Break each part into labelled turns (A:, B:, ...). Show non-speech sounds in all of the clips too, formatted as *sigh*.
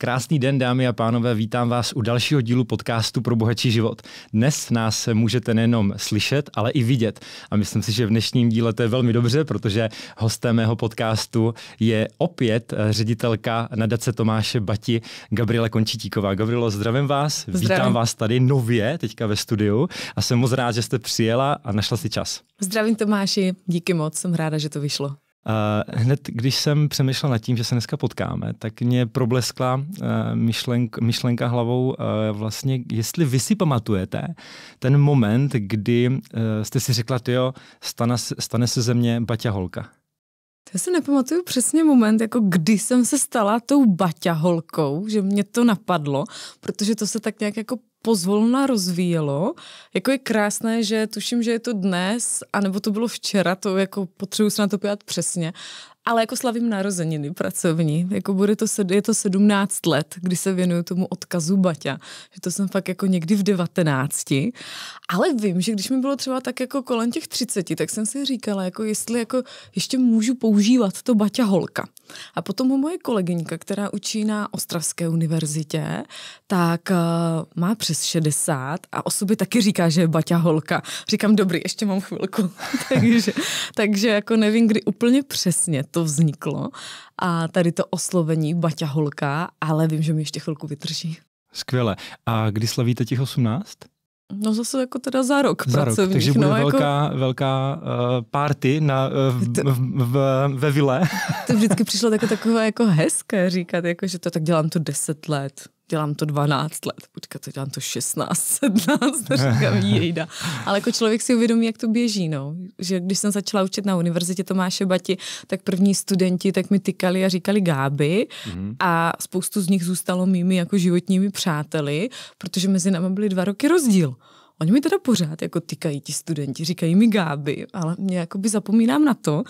A: Krásný den, dámy a pánové, vítám vás u dalšího dílu podcastu pro bohatší život. Dnes nás můžete nejenom slyšet, ale i vidět. A myslím si, že v dnešním díle to je velmi dobře, protože hostem mého podcastu je opět eh, ředitelka nadace Tomáše Bati, Gabriela Končitíková. Gabrielo, zdravím vás, zdravím. vítám vás tady nově, teďka ve studiu a jsem moc rád, že jste přijela a našla si čas.
B: Zdravím Tomáši, díky moc, jsem ráda, že
A: to vyšlo hned, když jsem přemýšlel nad tím, že se dneska potkáme, tak mě probleskla uh, myšlenk, myšlenka hlavou uh, vlastně, jestli vy si pamatujete ten moment, kdy uh, jste si řekla, jo, stane, stane se ze mě Baťa Holka.
B: Já si nepamatuju přesně moment, jako kdy jsem se stala tou baťaholkou, že mě to napadlo, protože to se tak nějak jako pozvolna rozvíjelo. Jako je krásné, že tuším, že je to dnes, anebo to bylo včera, to jako potřebuji se na to pojat přesně, ale jako slavím narozeniny pracovní. Jako bude to, je to 17 let, kdy se věnuju tomu odkazu Baťa, že to jsem fakt jako někdy v 19. Ale vím, že když mi bylo třeba tak jako kolem těch 30, tak jsem si říkala, jako jestli jako ještě můžu používat to Baťa holka. A potom moje kolegyňka, která učí na Ostravské univerzitě, tak uh, má přes 60 a o sobě taky říká, že je Baťa holka. Říkám, dobrý, ještě mám chvilku. *laughs* takže, takže jako nevím, kdy úplně přesně to to vzniklo a tady to oslovení Baťa Holka, ale vím, že mi ještě chvilku vytrží.
A: Skvěle. A kdy slavíte těch 18?
B: No zase jako teda za rok za pracovních. Rok, takže no, bude no, velká,
A: jako... velká uh, party na, uh, v, v, v, ve vile.
B: to vždycky přišlo jako takové jako hezké říkat, jako, že to tak dělám tu deset let dělám to 12 let, počkat, to dělám to 16, 17, *laughs* říkám, jejda. Ale jako člověk si uvědomí, jak to běží, no. Že když jsem začala učit na univerzitě Tomáše Bati, tak první studenti tak mi tykali a říkali Gáby mm-hmm. a spoustu z nich zůstalo mými jako životními přáteli, protože mezi námi byly dva roky rozdíl. Oni mi teda pořád jako tykají ti studenti, říkají mi Gáby, ale mě by zapomínám na to,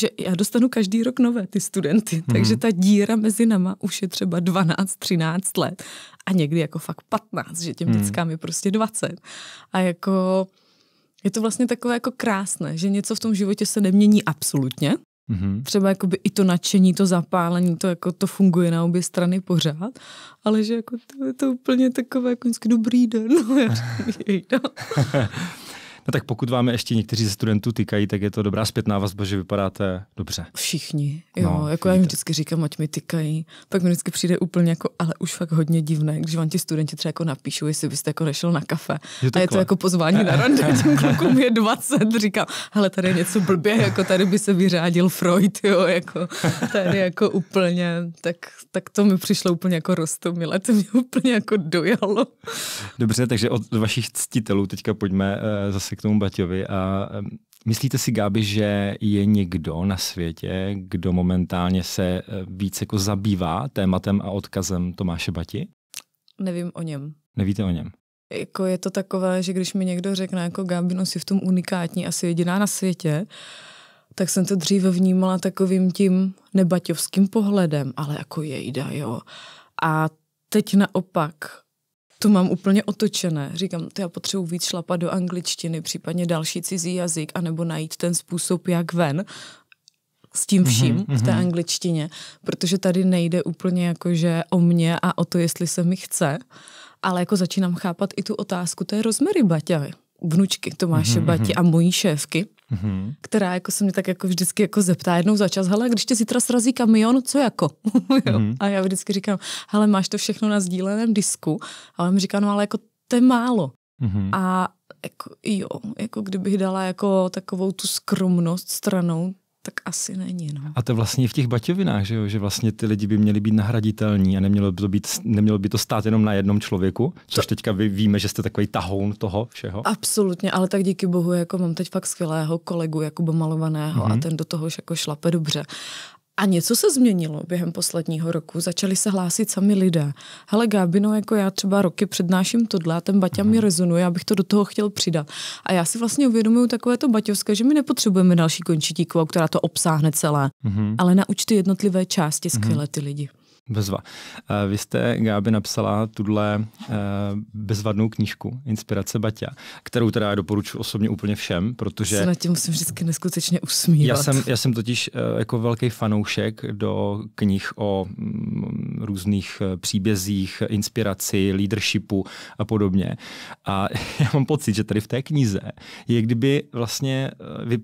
B: že já dostanu každý rok nové ty studenty, hmm takže ta díra mezi náma už je třeba 12-13 let a někdy jako fakt 15, že těm hmm dětskám je prostě 20. A jako je to vlastně takové jako krásné, že něco v tom životě se nemění absolutně, Mm-hmm. Třeba jakoby i to nadšení, to zapálení, to jako to funguje na obě strany pořád, ale že jako to je to úplně takové jako dobrý den. *laughs* No, já *laughs* říkám, no.
A: *laughs* No tak pokud vám ještě někteří ze studentů tykají, tak je to dobrá zpětná vazba, že vypadáte dobře.
B: Všichni, no, jo. No, jako já jim vždycky říkám, ať mi tykají. Pak mi vždycky přijde úplně jako, ale už fakt hodně divné, když vám ti studenti třeba jako napíšou, jestli byste jako nešel na kafe. Je a je to jako pozvání na rande, *laughs* těm klukům je 20, říkám, Ale tady je něco blbě, jako tady by se vyřádil Freud, jo, jako tady jako úplně, tak, tak to mi přišlo úplně jako rostomile, to mě úplně jako dojalo.
A: Dobře, takže od vašich ctitelů teďka pojďme eh, zase se k tomu Baťovi. A myslíte si, Gáby, že je někdo na světě, kdo momentálně se eh, víc jako zabývá tématem a odkazem Tomáše Bati?
B: Nevím o něm. Nevíte o něm? Jako je to takové, že když mi někdo řekne, jako no si v tom unikátní, asi jediná na světě, tak jsem to dříve vnímala takovým tím nebaťovským pohledem, ale jako jejda, jo. A teď naopak, to mám úplně otočené. Říkám, to já potřebuji víc šlapat do angličtiny, případně další cizí jazyk, anebo najít ten způsob, jak ven s tím mhm, vším mm-hmm. v té mhm. angličtině, protože tady nejde úplně jakože o mě a o to, jestli se mi chce, ale jako začínám chápat i tu otázku té rozmery Baťa, vnučky Tomáše mm-hmm. Bati a mojí šéfky, mm-hmm. která jako se mě tak jako vždycky jako zeptá jednou za čas, hele, když tě zítra srazí kamion, co jako? *laughs* mm-hmm. A já vždycky říkám, hele, máš to všechno na sdíleném disku. A on mi říká, no ale jako to je málo. Mm-hmm. A jako, jo, jako kdybych dala jako takovou tu skromnost stranou, tak asi není. No.
A: A to vlastně v těch baťovinách, že, jo? že vlastně ty lidi by měli být nahraditelní a nemělo by to, být, nemělo by to stát jenom na jednom člověku, což teďka vy víme, že jste takový tahoun toho všeho.
B: Absolutně, ale tak díky bohu, jako mám teď fakt skvělého kolegu jako Malovaného mm-hmm. a mhm. ten do toho už jako šlape dobře. A něco se změnilo během posledního roku. Začali se hlásit sami lidé. Hele, Gábino, jako já třeba roky přednáším tohle a ten Baťa mi mhm. rezonuje, Abych to do toho chtěl přidat. A já si vlastně uvědomuju takové to Baťovské, že my nepotřebujeme další končitíkovou, která to obsáhne celé, mm-hmm. ale na ty jednotlivé části skvěle mhm. ty lidi.
A: Bezva. Eh, vy jste, Gáby, napsala tuhle eh, bezvadnou knížku Inspirace Baťa, kterou teda já doporučuji osobně úplně všem, protože... Se na
B: tím musím vždycky neskutečně usmívat. Já jsem, já
A: jsem totiž eh, jako velký fanoušek do knih o mm, různých příbězích, inspiraci, leadershipu a podobně. A *laughs* já mám pocit, že tady v té knize je kdyby vlastně vy,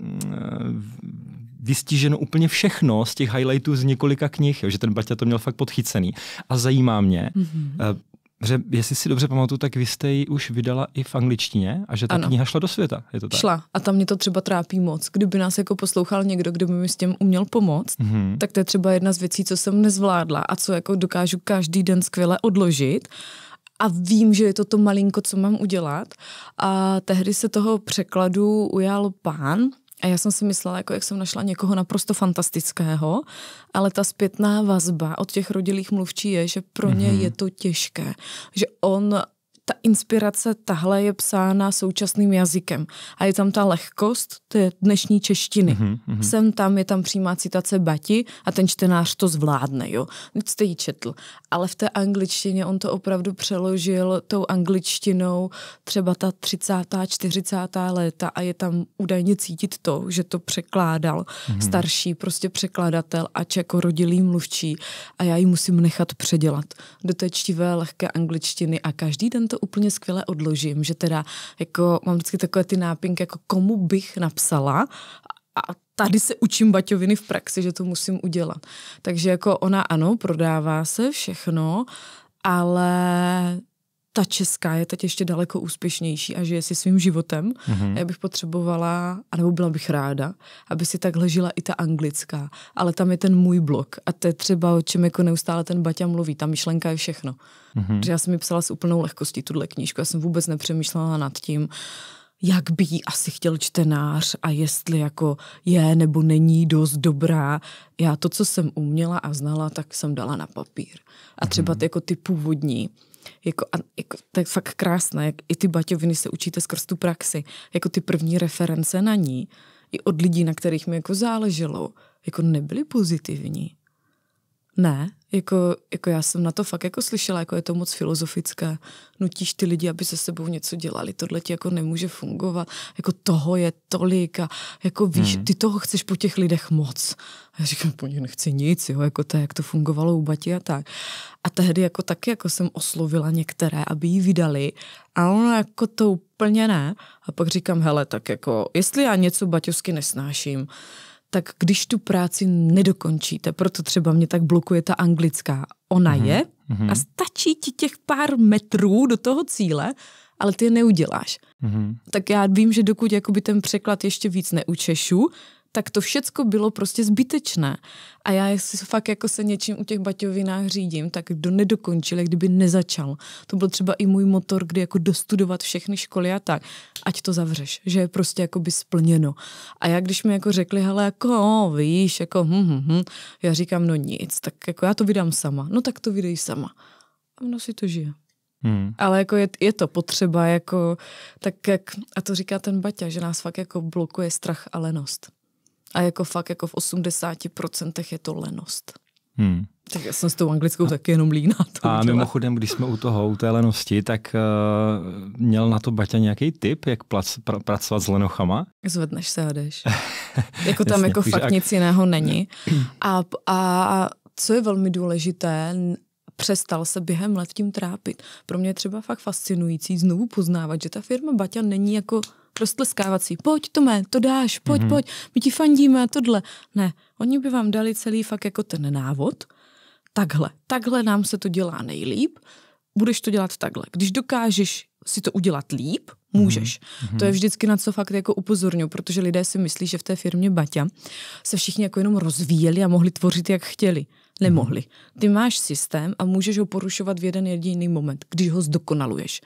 A: mm, vystiženo úplně všechno z těch highlightů z několika knih, jo, že ten Baťa to měl fakt podchycený. A zajímá mě, mm-hmm. že jestli si dobře pamatuju, tak vy jste ji už vydala i v angličtině a že ta ano. kniha šla do světa. Je to tak? Šla
B: a tam mě to třeba trápí moc. Kdyby nás jako poslouchal někdo, kdo by mi s tím uměl pomoct, mm-hmm. tak to je třeba jedna z věcí, co jsem nezvládla a co jako dokážu každý den skvěle odložit a vím, že je to to malinko, co mám udělat. A tehdy se toho překladu ujal pán, a já jsem si myslela, jako jak jsem našla někoho naprosto fantastického, ale ta zpětná vazba od těch rodilých mluvčí je, že pro mm-hmm. ně mhm. je to těžké, že on ta inspirace tahle je psána současným jazykem a je tam ta lehkost té dnešní češtiny. Mm-hmm, Sem tam je tam přímá citace Bati a ten čtenář to zvládne, jo. Nic jste ji četl. Ale v té angličtině on to opravdu přeložil tou angličtinou třeba ta 30. 40. léta a je tam údajně cítit to, že to překládal mm-hmm. starší prostě překladatel a jako rodilý mluvčí a já ji musím nechat předělat do té čtivé lehké angličtiny a každý den to úplně skvěle odložím, že teda jako mám vždycky takové ty nápinky, jako komu bych napsala a tady se učím baťoviny v praxi, že to musím udělat. Takže jako ona ano, prodává se všechno, ale ta česká je teď ještě daleko úspěšnější a žije si svým životem. Mm-hmm. Já bych potřebovala, anebo byla bych ráda, aby si tak žila i ta anglická. Ale tam je ten můj blok a to je třeba, o čem jako neustále ten Baťa mluví. Ta myšlenka je všechno. Mm-hmm. já jsem mi psala s úplnou lehkostí, tuhle knížku. Já jsem vůbec nepřemýšlela nad tím, jak by jí asi chtěl čtenář a jestli jako je nebo není dost dobrá. Já to, co jsem uměla a znala, tak jsem dala na papír. A třeba mhm. ty, jako ty původní jako, a, jako, to je fakt krásné, jak i ty baťoviny se učíte skrz tu praxi, jako ty první reference na ní, i od lidí, na kterých mi jako záleželo, jako nebyly pozitivní. Ne, jako, jako já jsem na to fakt jako slyšela, jako je to moc filozofické. Nutíš ty lidi, aby se sebou něco dělali, tohle ti jako nemůže fungovat, jako toho je tolik a jako víš, mm. ty toho chceš po těch lidech moc. A já říkám, po nich nechci nic, jo, jako to, jak to fungovalo u Bati a tak. A tehdy jako taky jako jsem oslovila některé, aby ji vydali a ono jako to úplně ne. A pak říkám, hele, tak jako, jestli já něco baťovsky nesnáším, tak když tu práci nedokončíte, proto třeba mě tak blokuje ta anglická, ona mm-hmm. je mhm. a stačí ti těch pár metrů do toho cíle, ale ty je neuděláš. Mm-hmm. Tak já vím, že dokud jakoby ten překlad ještě víc neučešu, tak to všecko bylo prostě zbytečné. A já si fakt jako se něčím u těch baťovinách řídím, tak kdo nedokončil, jak kdyby nezačal. To byl třeba i můj motor, kdy jako dostudovat všechny školy a tak. Ať to zavřeš, že je prostě jako by splněno. A já když mi jako řekli, hele jako o, víš, jako hm, hm, hm, já říkám, no nic, tak jako já to vydám sama. No tak to vydej sama. A ono si to žije. Hmm. Ale jako je, je to potřeba, jako, tak jak, a to říká ten Baťa, že nás fakt jako blokuje strach a lenost. A jako fakt jako v 80% je to lenost. Hmm. Tak já jsem s tou anglickou a, taky jenom
A: líná. To a udělá. mimochodem, když jsme u toho, u té lenosti, tak uh, měl na to Baťa nějaký tip, jak plac, pr- pracovat s lenochama?
B: Zvedneš se a jdeš. *laughs* jako tam Jasně, jako fakt ak... nic jiného není. A, a, a co je velmi důležité, přestal se během let tím trápit. Pro mě je třeba fakt fascinující znovu poznávat, že ta firma Baťa není jako roztleskávací. Pojď, Tome, to dáš, pojď, mm-hmm. pojď, my ti fandíme, tohle. Ne, oni by vám dali celý fakt jako ten návod, takhle, takhle nám se to dělá nejlíp, budeš to dělat takhle. Když dokážeš si to udělat líp, mhm. můžeš. Mm-hmm. To je mhm. vždycky na co fakt jako upozorňu, protože lidé si myslí, že v té firmě Baťa se všichni jako jenom rozvíjeli a mohli tvořit, jak chtěli. Nemohli. Ty máš systém a můžeš ho porušovat v jeden jediný moment, když ho zdokonaluješ.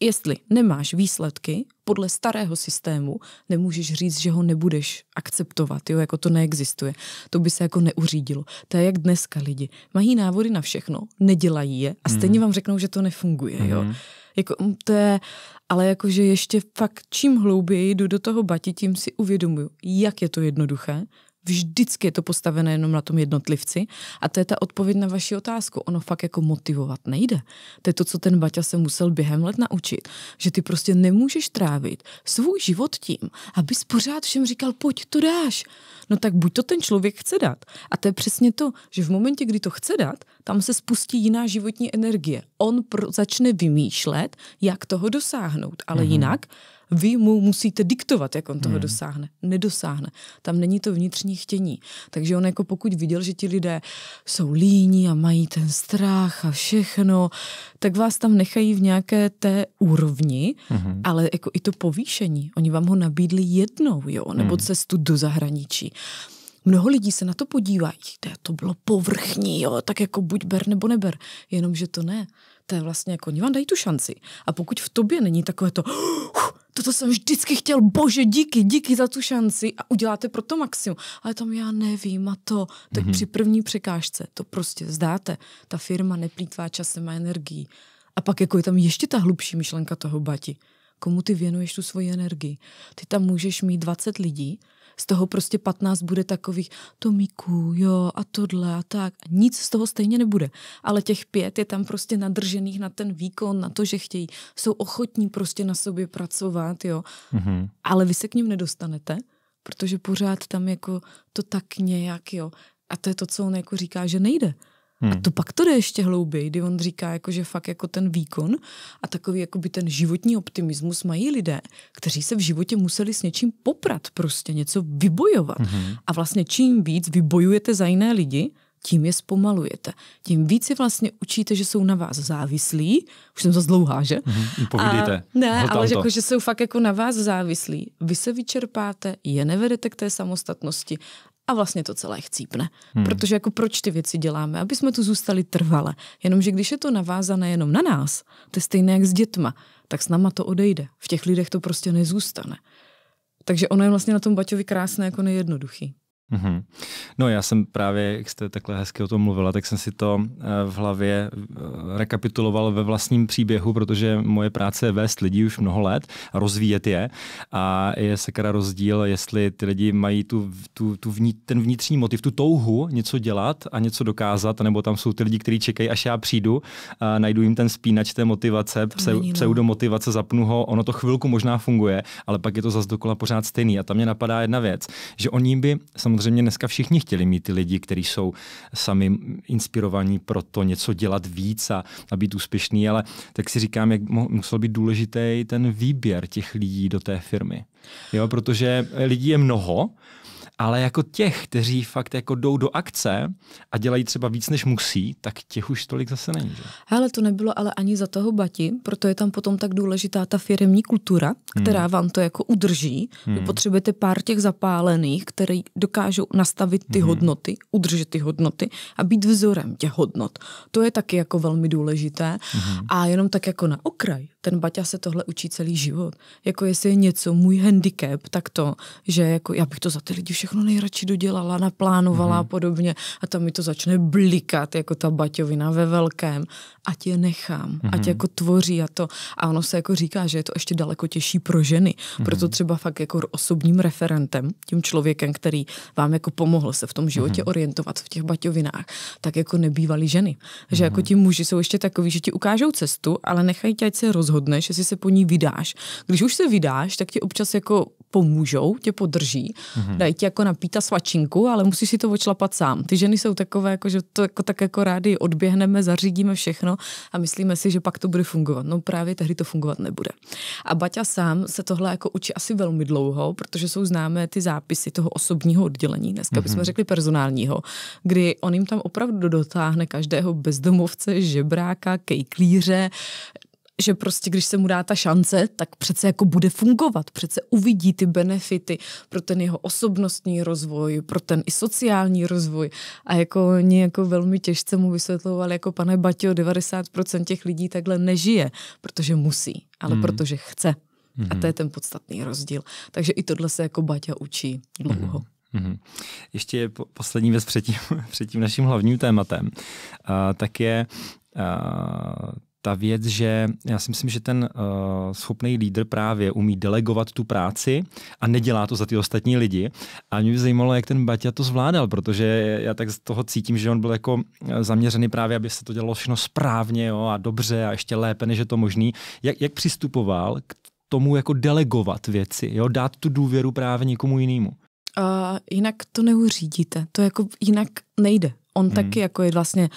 B: Jestli nemáš výsledky podle starého systému, nemůžeš říct, že ho nebudeš akceptovat, jo, jako to neexistuje. To by se jako neuřídilo. To je jak dneska lidi. Mají návody na všechno, nedělají je a mhm. stejně vám řeknou, že to nefunguje, jo. Mhm. Jako, mm, to je, ale jakože ještě fakt čím hlouběji jdu do toho bati, tím si uvědomuju, jak je to jednoduché Vždycky je to postavené jenom na tom jednotlivci. A to je ta odpověď na vaši otázku. Ono fakt jako motivovat nejde. To je to, co ten Baťa se musel během let naučit. Že ty prostě nemůžeš trávit svůj život tím, abys pořád všem říkal, pojď to dáš. No tak buď to ten člověk chce dát. A to je přesně to, že v momentě, kdy to chce dát, tam se spustí jiná životní energie. On pro, začne vymýšlet, jak toho dosáhnout. Ale mm-hmm. jinak vy mu musíte diktovat, jak on toho hmm. dosáhne. Nedosáhne. Tam není to vnitřní chtění. Takže on jako pokud viděl, že ti lidé jsou líní a mají ten strach a všechno, tak vás tam nechají v nějaké té úrovni, hmm. ale jako i to povýšení. Oni vám ho nabídli jednou, jo, nebo hmm. cestu do zahraničí mnoho lidí se na to podívá, to bylo povrchní, jo, tak jako buď ber nebo neber, jenomže to ne. To je vlastně jako, oni vám dají tu šanci. A pokud v tobě není takové to, *gasps* uh, toto jsem vždycky chtěl, bože, díky, díky za tu šanci a uděláte pro to maximum. Ale tam já nevím a to, tak mm-hmm. při první překážce to prostě zdáte. Ta firma neplýtvá časem a energií. A pak jako je tam ještě ta hlubší myšlenka toho bati. Komu ty věnuješ tu svoji energii? Ty tam můžeš mít 20 lidí, z toho prostě 15 bude takových Tomiku, jo, a tohle a tak. Nic z toho stejně nebude. Ale těch pět je tam prostě nadržených na ten výkon, na to, že chtějí. Jsou ochotní prostě na sobě pracovat, jo. Mm-hmm. Ale vy se k ním nedostanete, protože pořád tam jako to tak nějak, jo. A to je to, co on jako říká, že nejde. Hmm. A to pak to jde ještě hlouběji, kdy on říká, jako, že fakt jako ten výkon a takový jako by ten životní optimismus mají lidé, kteří se v životě museli s něčím poprat, prostě něco vybojovat. Hmm. A vlastně čím víc vybojujete za jiné lidi, tím je zpomalujete. Tím víc je vlastně učíte, že jsou na vás závislí. Už jsem zase dlouhá, že? Mm-hmm, povídejte. A, ne, Hltám ale jako, že jsou fakt jako na vás závislí. Vy se vyčerpáte, je nevedete k té samostatnosti a vlastně to celé chcípne. Hmm. Protože jako proč ty věci děláme? Aby jsme tu zůstali trvale. Jenomže když je to navázané jenom na nás, to je stejné jak s dětma, tak s náma to odejde. V těch lidech to prostě nezůstane. Takže ono je vlastně na tom Baťovi krásné jako nejednoduchý.
A: Mm-hmm. No já jsem právě, jak jste takhle hezky o tom mluvila, tak jsem si to eh, v hlavě eh, rekapituloval ve vlastním příběhu, protože moje práce je vést lidi už mnoho let a rozvíjet je a je sakra rozdíl, jestli ty lidi mají tu, tu, tu vní, ten vnitřní motiv, tu touhu něco dělat a něco dokázat, nebo tam jsou ty lidi, kteří čekají, až já přijdu, a najdu jim ten spínač té motivace, pse, není, no. pseudomotivace, zapnu ho, ono to chvilku možná funguje, ale pak je to zase dokola pořád stejný a tam mě napadá jedna věc, že oni by samozřejmě samozřejmě dneska všichni chtěli mít ty lidi, kteří jsou sami inspirovaní pro to něco dělat víc a, a být úspěšný, ale tak si říkám, jak musel být důležitý ten výběr těch lidí do té firmy. Jo, protože lidí je mnoho, ale jako těch, kteří fakt jako jdou do akce a dělají třeba víc, než musí, tak těch už tolik zase není. Že?
B: Hele, to nebylo ale ani za toho bati, proto je tam potom tak důležitá ta firmní kultura, která hmm. vám to jako udrží. Hmm. Vy potřebujete pár těch zapálených, který dokážou nastavit ty hmm. hodnoty, udržet ty hodnoty a být vzorem těch hodnot. To je taky jako velmi důležité. Hmm. A jenom tak jako na okraj, ten Baťa se tohle učí celý život. Jako jestli je něco můj handicap, tak to, že jako já bych to za ty lidi všechno nejradši dodělala, naplánovala mm-hmm. a podobně a tam mi to začne blikat, jako ta Baťovina ve velkém, ať je nechám, mm-hmm. ať mhm. jako tvoří a to. A ono se jako říká, že je to ještě daleko těžší pro ženy, mm-hmm. proto mhm. třeba fakt jako osobním referentem, tím člověkem, který vám jako pomohl se v tom životě mm-hmm. orientovat v těch Baťovinách, tak jako nebývaly ženy. Že mm-hmm. jako mhm. ti muži jsou ještě takový, že ti ukážou cestu, ale nechají tě, ať se rozhodnout rozhodneš, jestli se po ní vydáš. Když už se vydáš, tak ti občas jako pomůžou, tě podrží, mm-hmm. dají ti jako napíta svačinku, ale musíš si to očlapat sám. Ty ženy jsou takové, jako, že to jako, tak jako rádi odběhneme, zařídíme všechno a myslíme si, že pak to bude fungovat. No právě tehdy to fungovat nebude. A Baťa sám se tohle jako učí asi velmi dlouho, protože jsou známé ty zápisy toho osobního oddělení, dneska mm-hmm. bychom mhm. řekli personálního, kdy on jim tam opravdu dotáhne každého bezdomovce, žebráka, kejklíře, že prostě když se mu dá ta šance, tak přece jako bude fungovat, přece uvidí ty benefity pro ten jeho osobnostní rozvoj, pro ten i sociální rozvoj a jako oni jako velmi těžce mu vysvětlovali, jako pane Baťo, 90% těch lidí takhle nežije, protože musí, ale mm. protože chce. Mm. A to hmm. je ten podstatný rozdíl. Takže i tohle se jako Baťa učí dlouho.
A: Mm. Mm-hmm. Ještě je po, poslední věc před tím, *laughs* před tím naším hlavním tématem. Uh, tak je uh, ta věc, že já si myslím, že ten uh, schopný lídr právě umí delegovat tu práci a nedělá to za ty ostatní lidi. A mě by zajímalo, jak ten Baťa to zvládal, protože já tak z toho cítím, že on byl jako eh, zaměřený právě, aby se to dělalo všechno správně jo, a dobře a ještě lépe, než je to možný. Jak, jak přistupoval k tomu jako delegovat věci, jo, dát tu důvěru právě někomu jinému?
B: Uh, jinak to neuřídíte, to jako jinak nejde. On hmm. taky jako je vlastně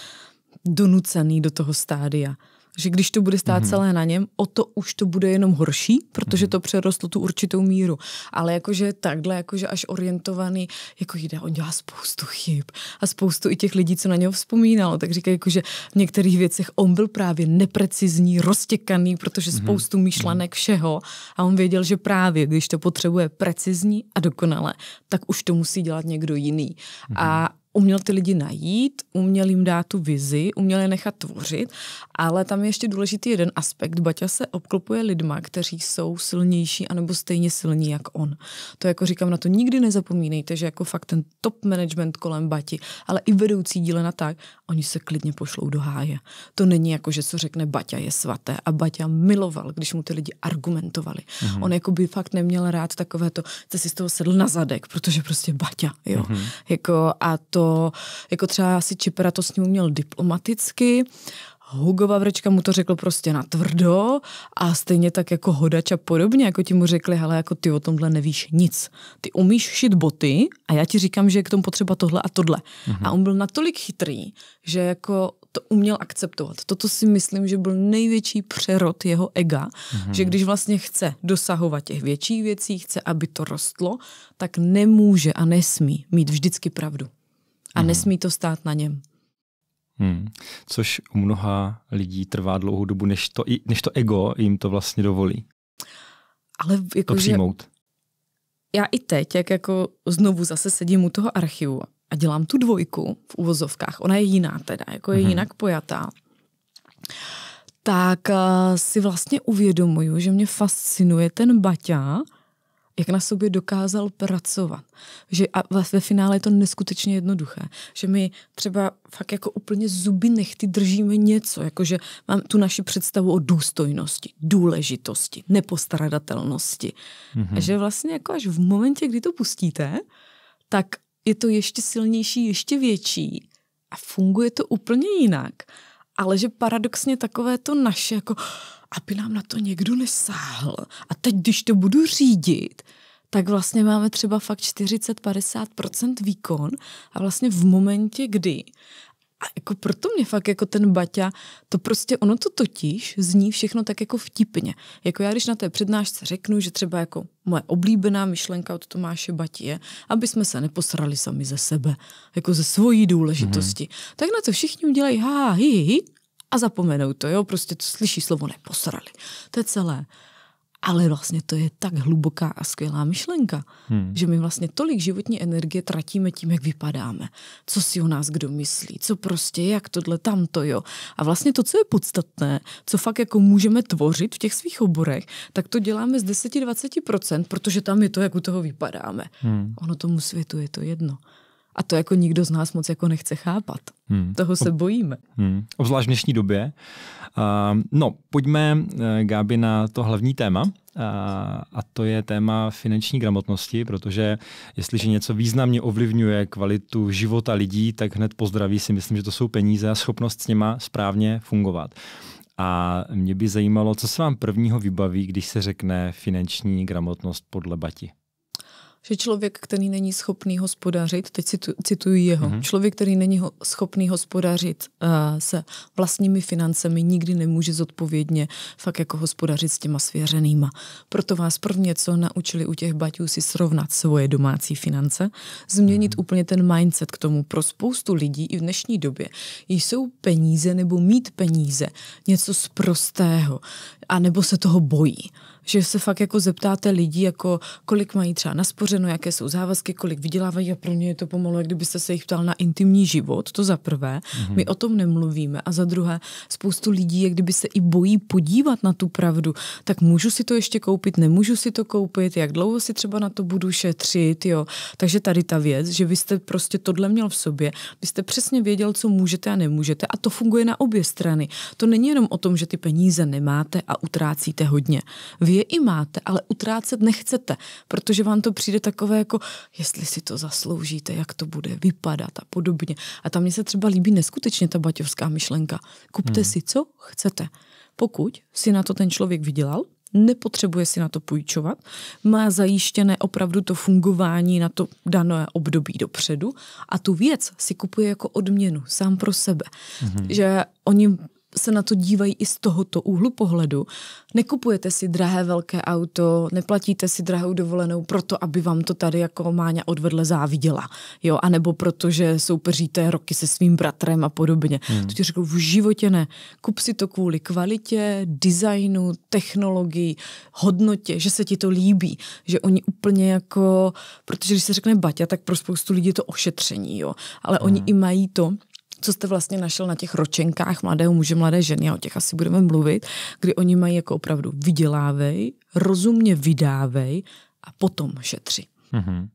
B: donucený do toho stádia že když to bude stát mm-hmm. celé na něm, o to už to bude jenom horší, protože mm-hmm. to přerostlo tu určitou míru. Ale jakože takhle, jakože až orientovaný, jako jde, on dělá spoustu chyb a spoustu i těch lidí, co na něho vzpomínalo, tak říkají, jakože v některých věcech on byl právě neprecizní, roztěkaný, protože mm-hmm. spoustu myšlenek mhm. všeho a on věděl, že právě když to potřebuje precizní a dokonale, tak už to musí dělat někdo jiný. Mm-hmm. A mhm uměl ty lidi najít, uměl jim dát tu vizi, uměl je nechat tvořit, ale tam je ještě důležitý jeden aspekt. Baťa se obklopuje lidma, kteří jsou silnější anebo stejně silní jak on. To jako říkám, na to nikdy nezapomínejte, že jako fakt ten top management kolem Bati, ale i vedoucí díle na tak, oni se klidně pošlou do háje. To není jako, že co řekne Baťa je svaté a Baťa miloval, když mu ty lidi argumentovali. Mm-hmm. On jako by fakt neměl rád takové to, že si z toho sedl na zadek, protože prostě Baťa, jo. Mm-hmm. Jako a to to, jako třeba asi Čipera to s ním uměl diplomaticky, Hugo Vavrečka mu to řekl prostě na tvrdo a stejně tak jako Hodač a podobně, jako ti mu řekli, hele, jako ty o tomhle nevíš nic. Ty umíš šit boty a já ti říkám, že je k tomu potřeba tohle a tohle. Mm-hmm. A on byl natolik chytrý, že jako to uměl akceptovat. Toto si myslím, že byl největší přerod jeho ega, mm-hmm. že když vlastně chce dosahovat těch větších věcí, chce, aby to rostlo, tak nemůže a nesmí mít vždycky pravdu. A mhm. nesmí to stát na něm.
A: Hmm. Což u mnoha lidí trvá dlouhou dobu, než to, než to ego jim to vlastně dovolí.
B: Ale jako, to přijmout. Že já i teď, jak jako znovu zase sedím u toho archivu a dělám tu dvojku v uvozovkách, ona je jiná teda, jako je hmm jinak pojatá, tak uh, si vlastně uvědomuju, že mě fascinuje ten Baťa, jak na sobě dokázal pracovat. Že a ve finále je to neskutečně jednoduché. Že my třeba fakt jako úplně zuby nechty držíme něco, jakože mám tu naši představu o důstojnosti, důležitosti, nepostradatelnosti. Mm-hmm. A že vlastně jako až v momentě, kdy to pustíte, tak je to ještě silnější, ještě větší a funguje to úplně jinak. Ale že paradoxně takové to naše jako aby nám na to někdo nesáhl. A teď, když to budu řídit, tak vlastně máme třeba fakt 40-50% výkon a vlastně v momentě, kdy a jako proto mě fakt jako ten Baťa, to prostě ono to totiž zní všechno tak jako vtipně. Jako já, když na té přednášce řeknu, že třeba jako moje oblíbená myšlenka od Tomáše Bati je, aby jsme se neposrali sami ze sebe, jako ze svojí důležitosti, mm-hmm. tak na to všichni udělají ha, hi, hi, hi a zapomenou to, jo, prostě to slyší slovo neposrali. To je celé. Ale vlastně to je tak hluboká a skvělá myšlenka, hmm. že my vlastně tolik životní energie tratíme tím, jak vypadáme. Co si o nás kdo myslí, co prostě, jak tohle, tamto, jo. A vlastně to, co je podstatné, co fakt jako můžeme tvořit v těch svých oborech, tak to děláme z 10-20%, protože tam je to, jak u toho vypadáme. Hmm. Ono tomu světu je to jedno. A to jako nikdo z nás moc jako nechce chápat.
A: Hmm. Toho se bojíme. Hmm. Obzvlášť v dnešní době. Uh, no, pojďme, uh, Gáby, na to hlavní téma. Uh, a to je téma finanční gramotnosti, protože jestliže něco významně ovlivňuje kvalitu života lidí, tak hned pozdraví si myslím, že to jsou peníze a schopnost s nima správně fungovat. A mě by zajímalo, co se vám prvního vybaví, když se řekne finanční gramotnost podle Bati
B: že člověk, který není schopný hospodařit, teď citu, cituji jeho, mm-hmm. člověk, který není ho, schopný hospodařit uh, se vlastními financemi, nikdy nemůže zodpovědně fakt jako hospodařit s těma svěřenýma. Proto vás prvně co naučili u těch baťů si srovnat svoje domácí finance, změnit mm-hmm. úplně ten mindset k tomu. Pro spoustu lidí i v dnešní době jsou peníze nebo mít peníze něco z a nebo se toho bojí že se fakt jako zeptáte lidí, jako kolik mají třeba naspořeno, jaké jsou závazky, kolik vydělávají a pro ně je to pomalu, jak kdybyste se jich ptal na intimní život, to za prvé. Mm-hmm. My o tom nemluvíme a za druhé spoustu lidí, jak kdyby se i bojí podívat na tu pravdu, tak můžu si to ještě koupit, nemůžu si to koupit, jak dlouho si třeba na to budu šetřit, jo. Takže tady ta věc, že vy jste prostě tohle měl v sobě, vy jste přesně věděl, co můžete a nemůžete a to funguje na obě strany. To není jenom o tom, že ty peníze nemáte a utrácíte hodně. Vy je i máte, ale utrácet nechcete, protože vám to přijde takové jako, jestli si to zasloužíte, jak to bude vypadat a podobně. A tam mě se třeba líbí neskutečně ta baťovská myšlenka. Kupte hmm. si, co chcete. Pokud si na to ten člověk vydělal, nepotřebuje si na to půjčovat, má zajištěné opravdu to fungování na to dané období dopředu a tu věc si kupuje jako odměnu sám pro sebe. Mm-hmm. Že oni se na to dívají i z tohoto úhlu pohledu. Nekupujete si drahé velké auto, neplatíte si drahou dovolenou proto, aby vám to tady jako Máňa odvedle záviděla, jo, anebo protože soupeříte roky se svým bratrem a podobně. Hmm. To ti řekl, v životě ne. Kup si to kvůli kvalitě, designu, technologii, hodnotě, že se ti to líbí, že oni úplně jako, protože když se řekne Baťa, tak pro spoustu lidí je to ošetření, jo, ale hmm. oni i mají to, co jste vlastně našel na těch ročenkách mladého muže, mladé ženy, a o těch asi budeme mluvit, kdy oni mají jako opravdu vydělávej, rozumně vydávej a potom šetři.
A: Mm-hmm.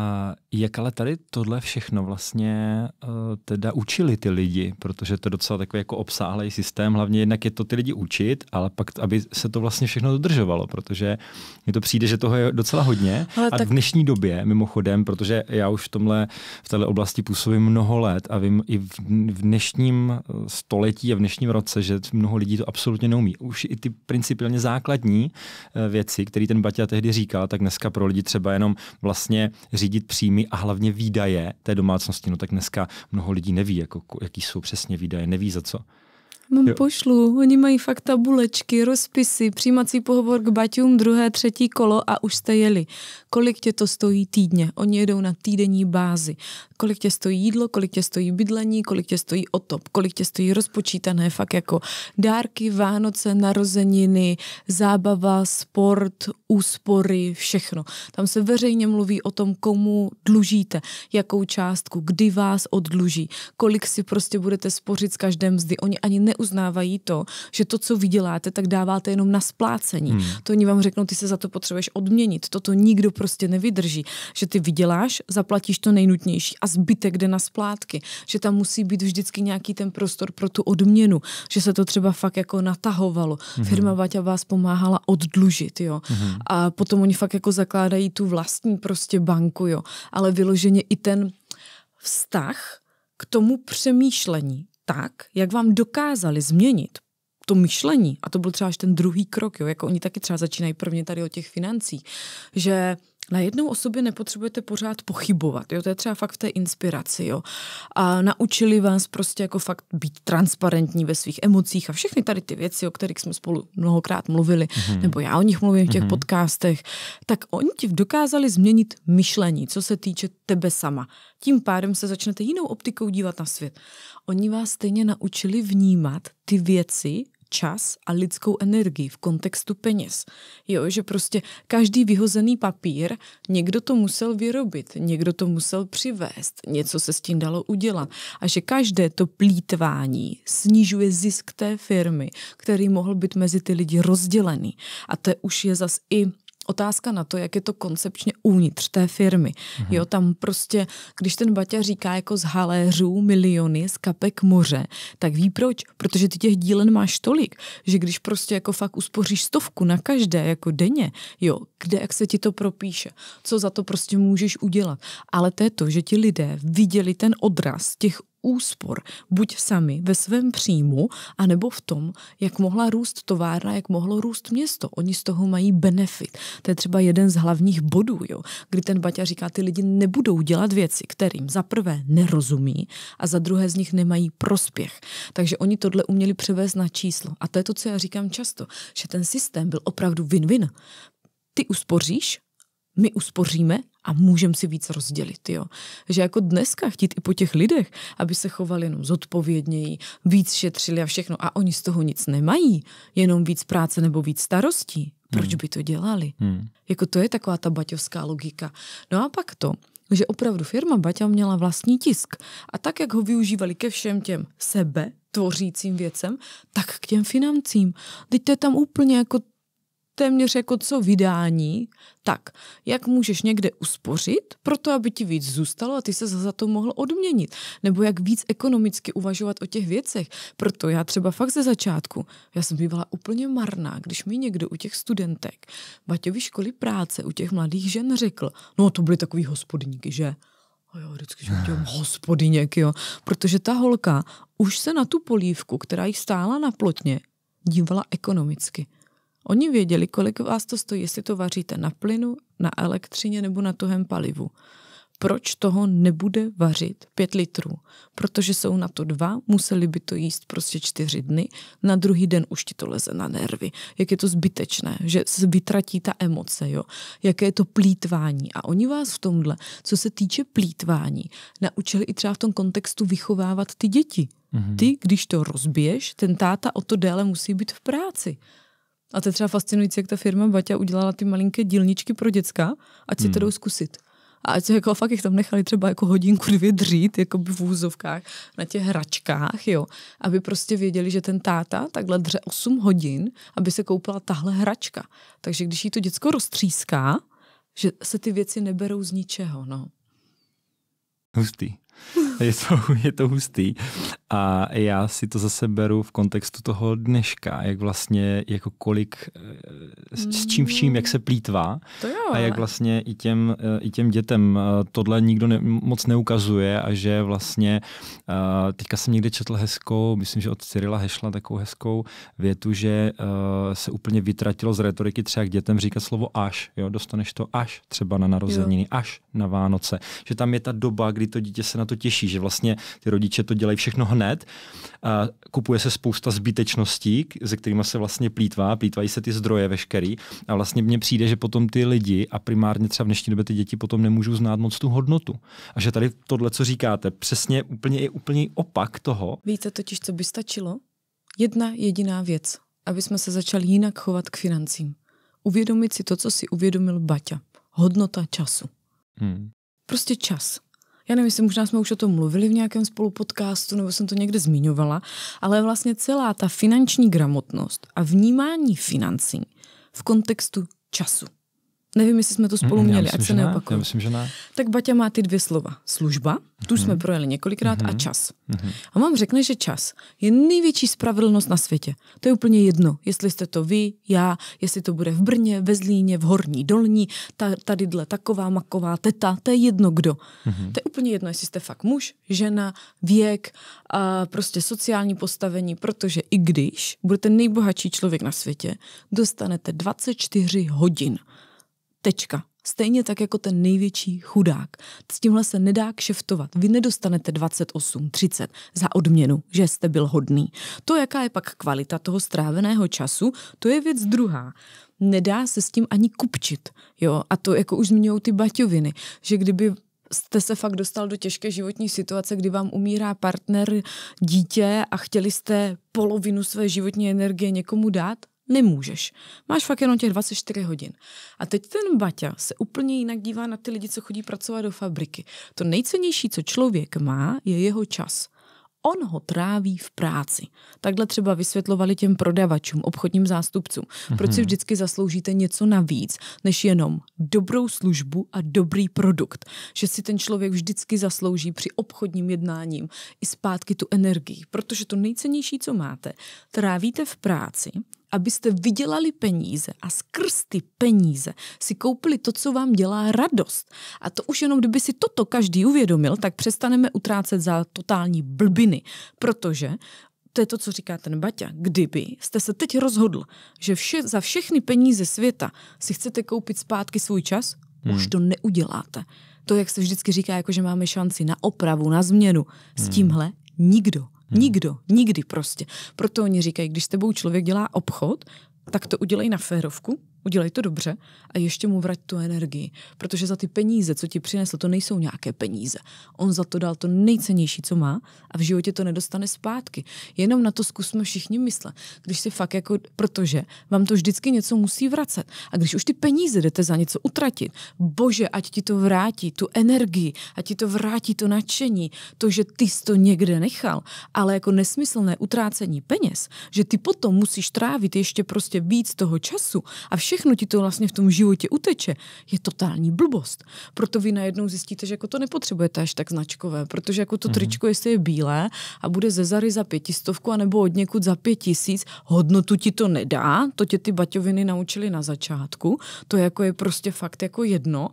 A: A jak ale tady tohle všechno vlastně uh, teda učili ty lidi, protože to je docela takový jako obsáhlý systém, hlavně jednak je to ty lidi učit, ale pak, aby se to vlastně všechno dodržovalo, protože mi to přijde, že toho je docela hodně. Ale a tak... v dnešní době, mimochodem, protože já už v tomhle, v této oblasti působím mnoho let a vím i v, v dnešním eh, století a v dnešním roce, že mnoho lidí to absolutně neumí. Už i ty principiálně základní eh, věci, které ten Baťa tehdy říkal, tak dneska pro lidi třeba jenom vlastně říká, řídit příjmy a hlavně výdaje té domácnosti. No tak dneska mnoho lidí neví, jako, jaký jsou přesně výdaje, neví za co.
B: Mám jo. pošlu, oni mají fakt tabulečky, rozpisy, přijímací pohovor k baťům, druhé, třetí kolo a už jste jeli. Kolik tě to stojí týdně? Oni jedou na týdenní bázi kolik tě stojí jídlo, kolik tě stojí bydlení, kolik tě stojí otop, kolik tě stojí rozpočítané fakt jako dárky, Vánoce, narozeniny, zábava, sport, úspory, všechno. Tam se veřejně mluví o tom, komu dlužíte, jakou částku, kdy vás odluží, kolik si prostě budete spořit z každé mzdy. Oni ani neuznávají to, že to, co vyděláte, tak dáváte jenom na splácení. Hmm. To oni vám řeknou, ty se za to potřebuješ odměnit. Toto nikdo prostě nevydrží. Že ty vyděláš, zaplatíš to nejnutnější a zbytek jde na splátky, že tam musí být vždycky nějaký ten prostor pro tu odměnu, že se to třeba fakt jako natahovalo. Mm-hmm. Firma Vaťa vás pomáhala oddlužit, jo. Mm-hmm. A potom oni fakt jako zakládají tu vlastní prostě banku, jo. Ale vyloženě i ten vztah k tomu přemýšlení tak, jak vám dokázali změnit to myšlení, a to byl třeba až ten druhý krok, jo, jako oni taky třeba začínají prvně tady o těch financí, že na jednou osobě nepotřebujete pořád pochybovat, jo, to je třeba fakt v té inspiraci, jo. A naučili vás prostě jako fakt být transparentní ve svých emocích a všechny tady ty věci, o kterých jsme spolu mnohokrát mluvili, mm-hmm. nebo já o nich mluvím v těch mm-hmm. podcastech, tak oni ti dokázali změnit myšlení, co se týče tebe sama. Tím pádem se začnete jinou optikou dívat na svět. Oni vás stejně naučili vnímat ty věci, čas a lidskou energii v kontextu peněz. Jo, že prostě každý vyhozený papír, někdo to musel vyrobit, někdo to musel přivést, něco se s tím dalo udělat. A že každé to plítvání snižuje zisk té firmy, který mohl být mezi ty lidi rozdělený. A to už je zas i otázka na to, jak je to koncepčně uvnitř té firmy. Mm-hmm. Jo, tam prostě, když ten Baťa říká jako z haléřů miliony, z kapek moře, tak ví proč? Protože ty těch dílen máš tolik, že když prostě jako fakt uspoříš stovku na každé jako denně, jo, kde jak se ti to propíše, co za to prostě můžeš udělat. Ale to je to, že ti lidé viděli ten odraz těch úspor, buď sami ve svém příjmu, anebo v tom, jak mohla růst továrna, jak mohlo růst město. Oni z toho mají benefit. To je třeba jeden z hlavních bodů, jo, kdy ten Baťa říká, ty lidi nebudou dělat věci, kterým za prvé nerozumí a za druhé z nich nemají prospěch. Takže oni tohle uměli převést na číslo. A to je to, co já říkám často, že ten systém byl opravdu win-win. Ty uspoříš, my uspoříme a můžeme si víc rozdělit. Jo? Že jako dneska chtít i po těch lidech, aby se chovali jenom zodpovědněji, víc šetřili a všechno a oni z toho nic nemají, jenom víc práce nebo víc starostí. Proč hmm. by to dělali? Hmm. Jako to je taková ta baťovská logika. No a pak to, že opravdu firma Baťa měla vlastní tisk. A tak, jak ho využívali ke všem těm sebe tvořícím věcem, tak k těm financím. Teď to je tam úplně jako téměř jako co vydání, tak jak můžeš někde uspořit, proto aby ti víc zůstalo a ty se za to mohl odměnit, nebo jak víc ekonomicky uvažovat o těch věcech. Proto já třeba fakt ze začátku, já jsem bývala úplně marná, když mi někdo u těch studentek Baťovi školy práce u těch mladých žen řekl, no to byly takový hospodníky, že? A jo, vždycky jsem dělám *laughs* hospodyněk, jo. Protože ta holka už se na tu polívku, která jí stála na plotně, dívala ekonomicky. Oni věděli, kolik vás to stojí, jestli to vaříte na plynu, na elektřině nebo na tuhém palivu. Proč toho nebude vařit 5 litrů? Protože jsou na to dva, museli by to jíst prostě čtyři dny, na druhý den už ti to leze na nervy. Jak je to zbytečné, že se vytratí ta emoce, jo? Jaké je to plítvání. A oni vás v tomhle, co se týče plítvání, naučili i třeba v tom kontextu vychovávat ty děti. Mm-hmm. Ty, když to rozbiješ, ten táta o to déle musí být v práci a to je třeba fascinující, jak ta firma Baťa udělala ty malinké dílničky pro děcka, ať si hmm. to jdou zkusit. A ať se jako fakt jich tam nechali třeba jako hodinku, dvě dřít, jako v úzovkách, na těch hračkách, jo. Aby prostě věděli, že ten táta takhle dře 8 hodin, aby se koupila tahle hračka. Takže když jí to děcko roztříská, že se ty věci neberou z ničeho, no.
A: Hustý. *laughs* je to, je to hustý. A já si to zase beru v kontextu toho dneška, jak vlastně, jako kolik, eh, s, s čím vším, jak se plítvá. To jo, a jak vlastně i těm, eh, i těm dětem eh, tohle nikdo ne, moc neukazuje a že vlastně, teďka jsem někde četl hezkou, myslím, že od Cyrila Hešla takovou hezkou větu, že se úplně vytratilo z retoriky třeba k dětem říkat slovo až, jo, dostaneš to až třeba na narozeniny, jo. až na Vánoce. Že tam je ta doba, kdy to dítě se na to těší, že vlastně ty rodiče to dělají všechno hned. A kupuje se spousta zbytečností, se kterými se vlastně plítvá, plítvají se ty zdroje veškerý a vlastně mně přijde, že potom ty lidi a primárně třeba v dnešní době ty děti potom nemůžou znát moc tu hodnotu. A že tady tohle, co říkáte, přesně úplně je úplně opak toho.
B: Víte totiž, co by stačilo? Jedna jediná věc, aby jsme se začali jinak chovat k financím. Uvědomit si to, co si uvědomil Baťa. Hodnota času. Hmm. Prostě čas já nevím, jestli možná jsme už o tom mluvili v nějakém spolupodcastu, nebo jsem to někde zmiňovala, ale vlastně celá ta finanční gramotnost a vnímání financí v kontextu času. Nevím, jestli jsme to mm, spolu mm, měli, ať se neopakuje. Ne, myslím, že ne. Tak Baťa má ty dvě slova. Služba, tu mm-hmm. jsme projeli několikrát, mm-hmm. a mhm. čas. Mm-hmm. A mám řekne, že čas je největší spravedlnost na světě. To je úplně jedno, jestli jste to vy, já, jestli to bude v Brně, ve Zlíně, v Horní, Dolní, ta, tady dle taková, maková, teta, to je jedno kdo. Mm-hmm. To je úplně jedno, jestli jste fakt muž, žena, věk, a prostě sociální postavení, protože i když budete nejbohatší člověk na světě, dostanete 24 hodin. Tečka. Stejně tak jako ten největší chudák. S tímhle se nedá kšeftovat. Vy nedostanete 28, 30 za odměnu, že jste byl hodný. To, jaká je pak kvalita toho stráveného času, to je věc druhá nedá se s tím ani kupčit. Jo? A to jako už zmiňují ty baťoviny, že kdyby jste se fakt dostal do těžké životní situace, kdy vám umírá partner, dítě a chtěli jste polovinu své životní energie někomu dát, Nemůžeš. Máš fakt jenom těch 24 hodin. A teď ten Baťa se úplně jinak dívá na ty lidi, co chodí pracovat do fabriky. To nejcennější, co člověk má, je jeho čas. On ho tráví v práci. Takhle třeba vysvětlovali těm prodavačům, obchodním zástupcům, proč si mhm. vždycky zasloužíte něco navíc, než jenom dobrou službu a dobrý produkt. Že si ten člověk vždycky zaslouží při obchodním jednáním i zpátky tu energii, protože to nejcennější, co máte, trávíte v práci, abyste vydělali peníze a skrz ty peníze si koupili to, co vám dělá radost. A to už jenom kdyby si toto každý uvědomil, tak přestaneme utrácet za totální blbiny, protože to je to, co říká ten Baťa. Kdyby jste se teď rozhodl, že vše, za všechny peníze světa si chcete koupit zpátky svůj čas, hmm. už to neuděláte. To, jak se vždycky říká, jako že máme šanci na opravu, na změnu, hmm. s tímhle nikdo Hmm. Nikdo, nikdy prostě. Proto oni říkají, když s tebou člověk dělá obchod, tak to udělej na férovku, udělej to dobře a ještě mu vrať tu energii, protože za ty peníze, co ti přinesl, to nejsou nějaké peníze. On za to dal to nejcennější, co má a v životě to nedostane zpátky. Jenom na to zkusme všichni myslet, když si fakt jako, protože vám to vždycky něco musí vracet. A když už ty peníze jdete za něco utratit, bože, ať ti to vrátí, tu energii, ať ti to vrátí to nadšení, to, že ty jsi to někde nechal, ale jako nesmyslné utrácení peněz, že ty potom musíš trávit ještě prostě víc toho času a všechno všechno ti to vlastně v tom životě uteče, je totální blbost. Proto vy najednou zjistíte, že jako to nepotřebujete až tak značkové, protože jako to mhm. tričko, jestli je bílé a bude ze Zary za pětistovku anebo od někud za pět tisíc, hodnotu ti to nedá, to tě ty baťoviny naučili na začátku, to jako je prostě fakt jako jedno,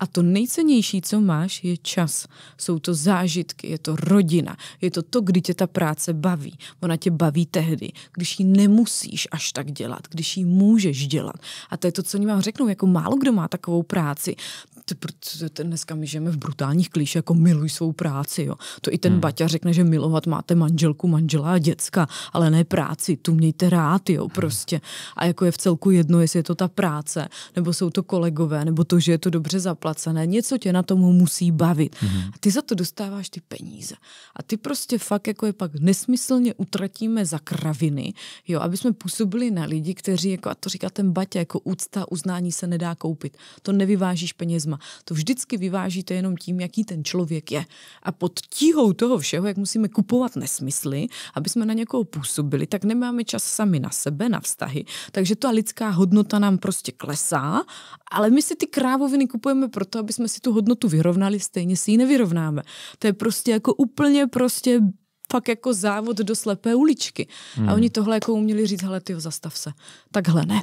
B: a to nejcennější, co máš, je čas. Jsou to zážitky, je to rodina, je to to, kdy tě ta práce baví. Ona tě baví tehdy, když ji nemusíš až tak dělat, když ji můžeš dělat. A to je to, co oni vám řeknou, jako málo kdo má takovou práci. Dneska my žijeme v brutálních klíšech, jako miluj svou práci. Jo. To i ten hmm. Baťa řekne, že milovat máte manželku, manžela a děcka, ale ne práci, tu mějte rád, jo, hmm. prostě. A jako je v celku jedno, jestli je to ta práce, nebo jsou to kolegové, nebo to, že je to dobře zaplatit zaplacené, něco tě na tom musí bavit. Mm-hmm. A ty za to dostáváš ty peníze. A ty prostě fakt jako je pak nesmyslně utratíme za kraviny, jo, aby jsme působili na lidi, kteří, jako a to říká ten Batě, jako úcta, uznání se nedá koupit. To nevyvážíš penězma. To vždycky vyvážíte jenom tím, jaký ten člověk je. A pod tíhou toho všeho, jak musíme kupovat nesmysly, aby jsme na někoho působili, tak nemáme čas sami na sebe, na vztahy. Takže ta lidská hodnota nám prostě klesá ale my si ty krávoviny kupujeme proto, aby jsme si tu hodnotu vyrovnali, stejně si ji nevyrovnáme. To je prostě jako úplně prostě fakt jako závod do slepé uličky. Hmm. A oni tohle jako uměli říct, hele, tyjo, zastav se. Takhle ne.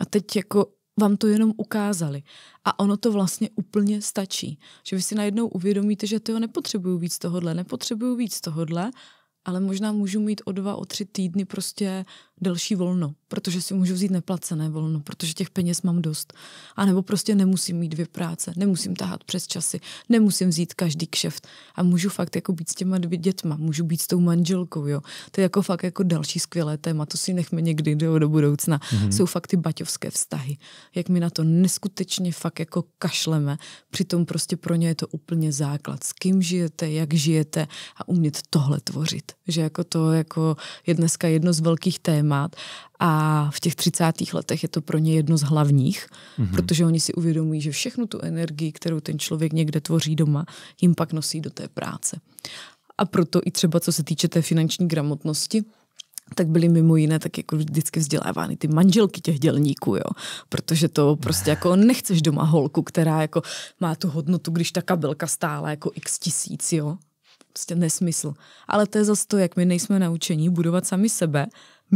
B: A teď jako vám to jenom ukázali. A ono to vlastně úplně stačí. Že vy si najednou uvědomíte, že tyjo, nepotřebuju víc tohodle, nepotřebuju víc tohodle, ale možná můžu mít o dva, o tři týdny prostě delší volno, protože si můžu vzít neplacené volno, protože těch peněz mám dost. A nebo prostě nemusím mít dvě práce, nemusím tahat přes časy, nemusím vzít každý kšeft a můžu fakt jako být s těma dvě dětma, můžu být s tou manželkou, jo. To je jako fakt jako další skvělé téma, to si nechme někdy do, do budoucna. Mm-hmm. Jsou fakt ty baťovské vztahy, jak my na to neskutečně fakt jako kašleme, přitom prostě pro ně je to úplně základ, s kým žijete, jak žijete a umět tohle tvořit. Že jako to jako je dneska jedno z velkých tém, témat a v těch 30. letech je to pro ně jedno z hlavních, mm-hmm. protože oni si uvědomují, že všechnu tu energii, kterou ten člověk někde tvoří doma, jim pak nosí do té práce. A proto i třeba co se týče té finanční gramotnosti, tak byly mimo jiné tak jako vždycky vzdělávány ty manželky těch dělníků, jo. Protože to prostě jako nechceš doma holku, která jako má tu hodnotu, když ta kabelka stála jako x tisíc, jo. Prostě nesmysl. Ale to je zase to, jak my nejsme naučení budovat sami sebe,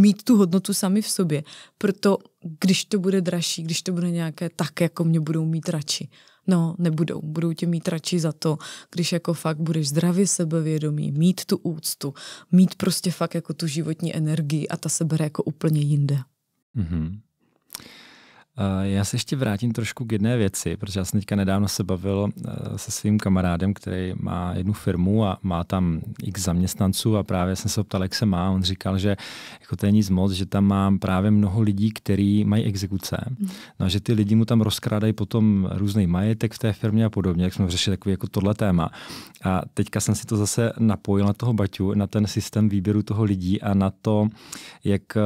B: mít tu hodnotu sami v sobě. Proto když to bude dražší, když to bude nějaké tak, jako mě budou mít radši. No, nebudou. Budou tě mít radši za to, když jako fakt budeš zdravě sebevědomý, mít tu úctu, mít prostě fakt jako tu životní energii a ta se bere jako úplně jinde.
A: Mm-hmm. Eh, já se ještě vrátím trošku k jedné věci, protože já jsem teďka nedávno se bavil eh, se svým kamarádem, který má jednu firmu a má tam x zaměstnanců a právě jsem se ptal, jak se má. On říkal, že jako to je nic moc, že tam mám právě mnoho lidí, kteří mají exekuce. No a že ty lidi mu tam rozkrádají potom různý majetek v té firmě a podobně, jak jsme řešili takový jako tohle téma. A teďka jsem si to zase napojil na toho Baťu, na ten systém výběru toho lidí a na to, jak eh,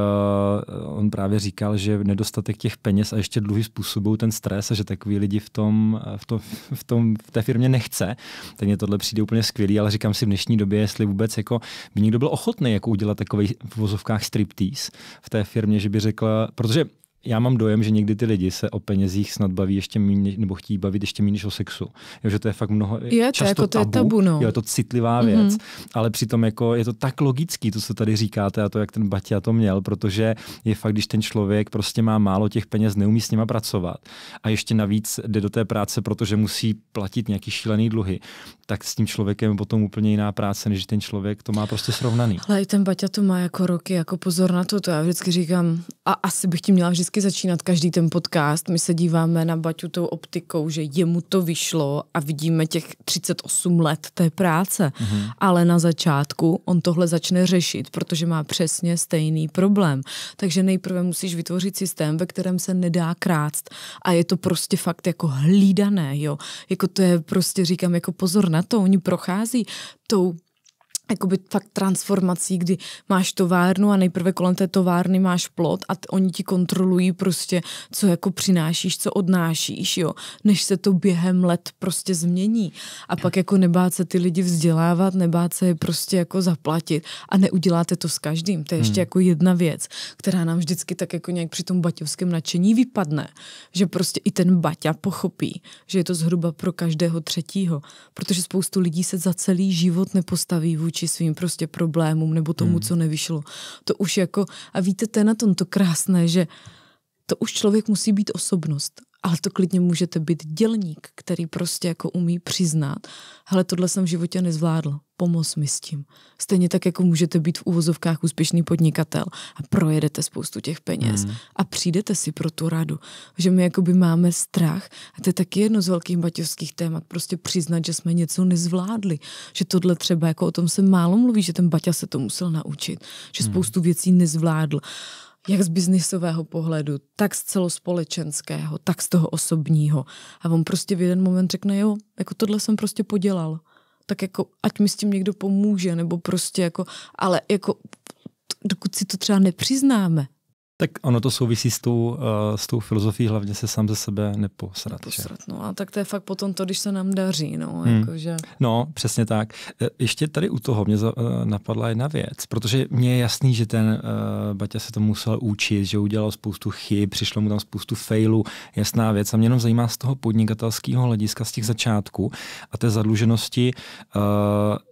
A: on právě říkal, že nedostatek těch peněz a ještě dluhy způsobují ten stres a že takový lidi v, tom, v, tom v, tom, v té firmě nechce, tak mě tohle přijde úplně skvělý, ale říkám si v dnešní době, jestli vůbec jako by někdo byl ochotný jako udělat takový v vozovkách striptease v té firmě, že by řekla, protože já mám dojem, že někdy ty lidi se o penězích snad baví ještě méně, nebo chtějí bavit ještě méně než o sexu. Jo, že to je fakt mnoho, je, často to, jako to tabu, je tabu, no. jo, je to citlivá věc, mm-hmm. ale přitom jako je to tak logický, to, co tady říkáte a to, jak ten Baťa to měl, protože je fakt, když ten člověk prostě má málo těch peněz, neumí s nima pracovat a ještě navíc jde do té práce, protože musí platit nějaký šílený dluhy, tak s tím člověkem je potom úplně jiná práce, než ten člověk to má prostě srovnaný.
B: Ale i ten Baťa to má jako roky, jako pozor na to, to já vždycky říkám a asi bych ti měla vždycky hezky začínat každý ten podcast. My se díváme na Baťu tou optikou, že jemu to vyšlo a vidíme těch 38 let té práce. Mm-hmm. Ale na začátku on tohle začne řešit, protože má přesně stejný problém. Takže nejprve musíš vytvořit systém, ve kterém se nedá krást. A je to prostě fakt jako hlídané, jo. Jako to je prostě, říkám, jako pozor na to, oni prochází tou jakoby fakt transformací, kdy máš továrnu a nejprve kolem té továrny máš plot a t- oni ti kontrolují prostě, co jako přinášíš, co odnášíš, jo, než se to během let prostě změní. A pak jako nebát se ty lidi vzdělávat, nebát se je prostě jako zaplatit a neuděláte to s každým. To je ještě hmm. jako jedna věc, která nám vždycky tak jako nějak při tom baťovském nadšení vypadne, že prostě i ten baťa pochopí, že je to zhruba pro každého třetího, protože spoustu lidí se za celý život nepostaví vůči vůči svým prostě problémům nebo tomu, hmm. co nevyšlo. To už jako, a víte, to je na tom to krásné, že to už člověk musí být osobnost ale to klidně můžete být dělník, který prostě jako umí přiznat, hele, tohle jsem v životě nezvládl, pomoz mi s tím. Stejně tak, jako můžete být v uvozovkách úspěšný podnikatel a projedete spoustu těch peněz mm. a přijdete si pro tu radu, že my jakoby máme strach a to je taky jedno z velkých baťovských témat, prostě přiznat, že jsme něco nezvládli, že tohle třeba, jako o tom se málo mluví, že ten Baťa se to musel naučit, že hmm. spoustu věcí nezvládl jak z biznisového pohledu, tak z celospolečenského, tak z toho osobního. A on prostě v jeden moment řekne, jo, jako tohle jsem prostě podělal. Tak jako, ať mi s tím někdo pomůže, nebo prostě jako, ale jako, dokud si to třeba nepřiznáme,
A: tak ono to souvisí s tou, uh, s tou filozofií, hlavně se sám ze sebe neposrat. neposrat
B: no, a tak to je fakt potom to, když se nám daří. No, hmm. jakože...
A: no přesně tak. Eh, ještě tady u toho mě eh, napadla jedna věc, protože mně je jasný, že ten uh, Baťa se to musel učit, že udělal spoustu chyb, přišlo mu tam spoustu failů, jasná věc. A mě jenom zajímá z toho podnikatelského hlediska, z těch začátků a té zadluženosti, uh,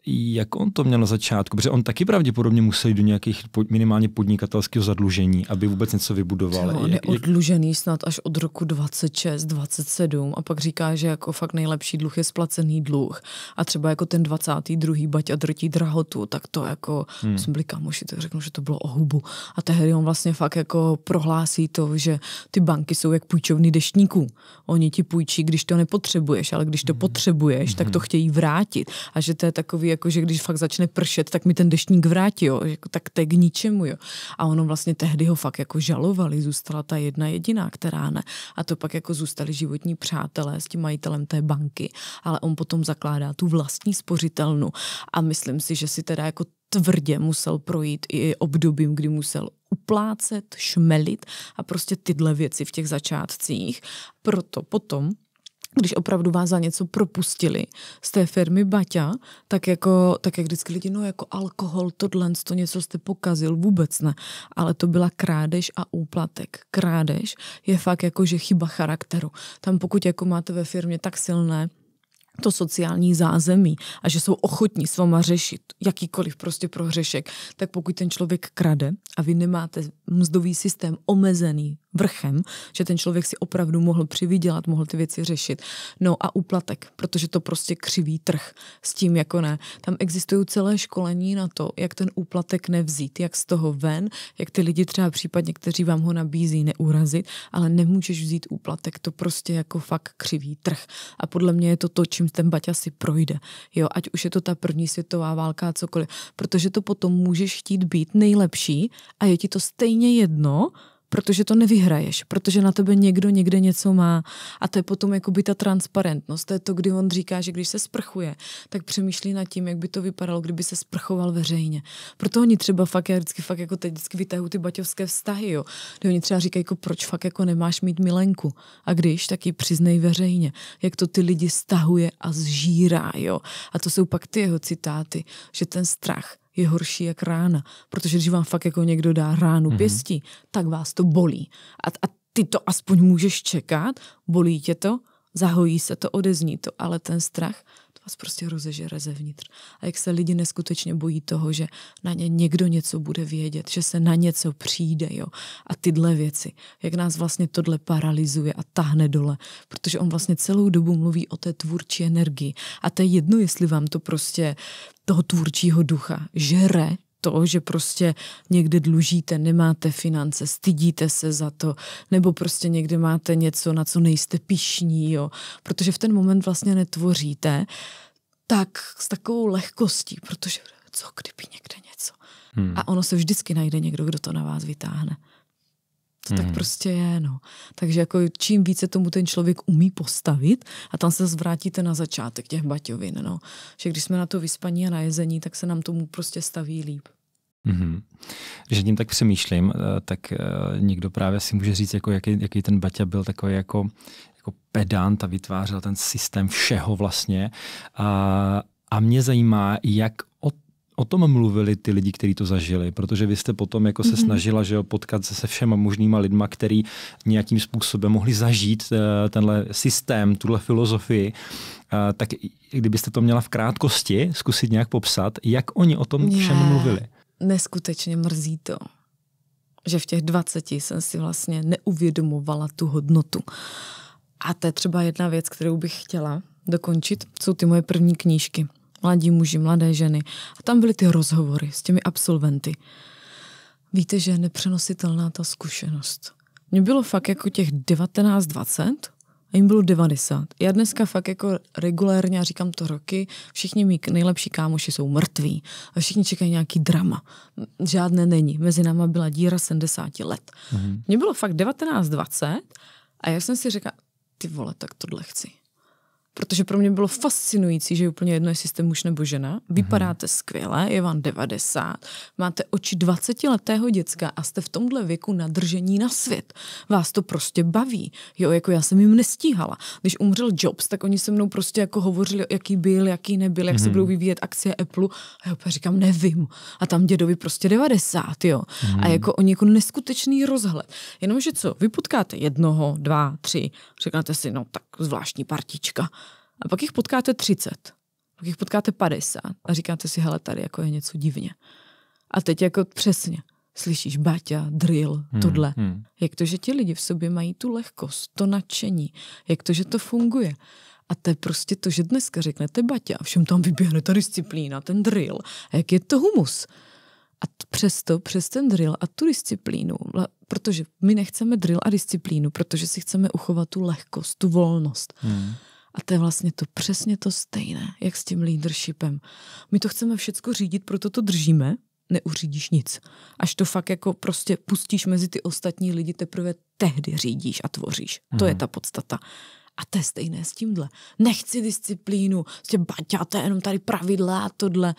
A: jak on to měl na začátku, protože on taky pravděpodobně musel jít do nějakých minimálně podnikatelského zadlužení, aby vůbec něco vybudoval. No, on je
B: odlužený snad až od roku 26, 27 a pak říká, že jako fakt nejlepší dluh je splacený dluh a třeba jako ten 22. a drtí drahotu, tak to jako, hmm. jsem byli kamoši, tak řeknu, že to bylo o hubu. A tehdy on vlastně fakt jako prohlásí to, že ty banky jsou jak půjčovny deštníků. Oni ti půjčí, když to nepotřebuješ, ale když to hmm. potřebuješ, tak to hmm. chtějí vrátit. A že to je takový, jako že když fakt začne pršet, tak mi ten deštník vrátí, jo. Jako, tak to je k ničemu. Jo. A ono vlastně tehdy ho fakt jako žalovali, zůstala ta jedna jediná, která ne. A to pak jako zůstali životní přátelé s tím majitelem té banky, ale on potom zakládá tu vlastní spořitelnu a myslím si, že si teda jako tvrdě musel projít i obdobím, kdy musel uplácet, šmelit a prostě tyhle věci v těch začátcích. Proto potom když opravdu vás za něco propustili z té firmy Baťa, tak, jako, tak jak vždycky lidi, no jako alkohol, tohle, to něco jste pokazil, vůbec ne. Ale to byla krádež a úplatek. Krádež je fakt jako, že chyba charakteru. Tam pokud jako máte ve firmě tak silné to sociální zázemí a že jsou ochotní s váma řešit jakýkoliv prostě prohřešek, tak pokud ten člověk krade a vy nemáte mzdový systém omezený vrchem, že ten člověk si opravdu mohl přivydělat, mohl ty věci řešit. No a úplatek, protože to prostě křivý trh s tím, jako ne. Tam existují celé školení na to, jak ten úplatek nevzít, jak z toho ven, jak ty lidi třeba případně, kteří vám ho nabízí, neurazit, ale nemůžeš vzít úplatek, to prostě jako fakt křivý trh. A podle mě je to to, čím ten Baťa si projde. Jo, ať už je to ta první světová válka a cokoliv, protože to potom můžeš chtít být nejlepší a je ti to stejně jedno, protože to nevyhraješ, protože na tebe někdo někde něco má. A to je potom jakoby ta transparentnost. To je to, kdy on říká, že když se sprchuje, tak přemýšlí nad tím, jak by to vypadalo, kdyby se sprchoval veřejně. Proto oni třeba fakt, já vždycky fakt jako teď vždycky vytahu ty baťovské vztahy, jo. Kdy oni třeba říkají, jako proč fakt jako nemáš mít milenku. A když, tak ji přiznej veřejně. Jak to ty lidi stahuje a zžírá, jo. A to jsou pak ty jeho citáty, že ten strach je horší jak rána, protože když vám fakt jako někdo dá ránu mm-hmm. pěstí, tak vás to bolí. A, a ty to aspoň můžeš čekat, bolí tě to, zahojí se to, odezní to, ale ten strach to vás prostě rozežere zevnitř. A jak se lidi neskutečně bojí toho, že na ně někdo něco bude vědět, že se na něco přijde, jo. A tyhle věci, jak nás vlastně tohle paralizuje a tahne dole, protože on vlastně celou dobu mluví o té tvůrčí energii. A to je jedno, jestli vám to prostě toho tvůrčího ducha žere to, že prostě někde dlužíte, nemáte finance, stydíte se za to, nebo prostě někde máte něco, na co nejste pišní, jo. Protože v ten moment vlastně netvoříte tak s takovou lehkostí, protože co kdyby někde něco. Hmm. A ono se vždycky najde někdo, kdo to na vás vytáhne. To mm. tak mhm. prostě je, no. Takže jako čím více tomu ten člověk umí postavit a tam se zvrátíte na začátek těch baťovin, no. Že když jsme na to vyspaní a na jezení, tak se nám tomu prostě staví líp.
A: Mm-hmm. Když tím tak přemýšlím, eh, tak eh, někdo právě si může říct, jako jaký, jaký ten Baťa byl takový jako, jako pedant a vytvářel ten systém všeho vlastně. A, a mě zajímá, jak o tom mluvili ty lidi, kteří to zažili? Protože vy jste potom jako se mm-hmm. snažila že jo, potkat se se všema možnýma lidma, který nějakým způsobem mohli zažít eh, tenhle systém, tuhle filozofii. Eh, tak kdybyste to měla v krátkosti zkusit nějak popsat, jak oni o tom všem mluvili?
B: Neskutečně mrzí to že v těch 20 jsem si vlastně neuvědomovala tu hodnotu. A to je třeba jedna věc, kterou bych chtěla dokončit, jsou ty moje první knížky mladí muži, mladé ženy. A tam byly ty rozhovory s těmi absolventy. Víte, že je nepřenositelná ta zkušenost. Mně bylo fakt jako těch 19-20 a jim bylo 90. Já dneska fakt jako regulérně, a říkám to roky, všichni mý nejlepší kámoši jsou mrtví a všichni čekají nějaký drama. Žádné není. Mezi náma byla díra 70 let. mm-hmm. bylo fakt 19-20 a já jsem si řekla, ty vole, tak tohle chci protože pro mě bylo fascinující, že je úplně jedno, jestli jste muž nebo žena. Vypadáte mm-hmm. skvěle, je vám 90, máte oči 20-letého děcka a jste v tomhle věku nadržení na svět. Vás to prostě baví. Jo, jako já jsem jim nestíhala. Když umřel Jobs, tak oni se mnou prostě jako hovořili, jaký byl, jaký nebyl, jak mm-hmm. se mhm. budou vyvíjet akcie Apple. A já říkám, nevím. A tam dědovi prostě 90, jo. Mm-hmm. A mhm. jako oni jako neskutečný rozhled. Jenomže co, vy potkáte jednoho, dva, tři, řeknete si, no tak zvláštní partička a pak jich potkáte 30, pak jich potkáte 50 a říkáte si, hele, tady jako je něco divně. A teď jako přesně, slyšíš Baťa, drill, hmm, tohle. Hmm. Jak to, že ti lidi v sobě mají tu lehkost, to nadšení, jak to, že to funguje. A to je prostě to, že dneska řeknete Baťa, všem tam vyběhne ta disciplína, ten drill, a jak je to humus. A přesto, přes ten drill a tu disciplínu, protože my nechceme drill a disciplínu, protože si chceme uchovat tu lehkost, tu volnost. Hmm. A to je vlastně to přesně to stejné, jak s tím leadershipem. My to chceme všecko řídit, proto to držíme, neuřídíš nic. Až to fakt jako prostě pustíš mezi ty ostatní lidi, teprve tehdy řídíš a tvoříš. Hmm. To je mhm. ta podstata. A to je stejné s tímhle. Nechci disciplínu, prostě baťa, to je jenom tady pravidla a tohle.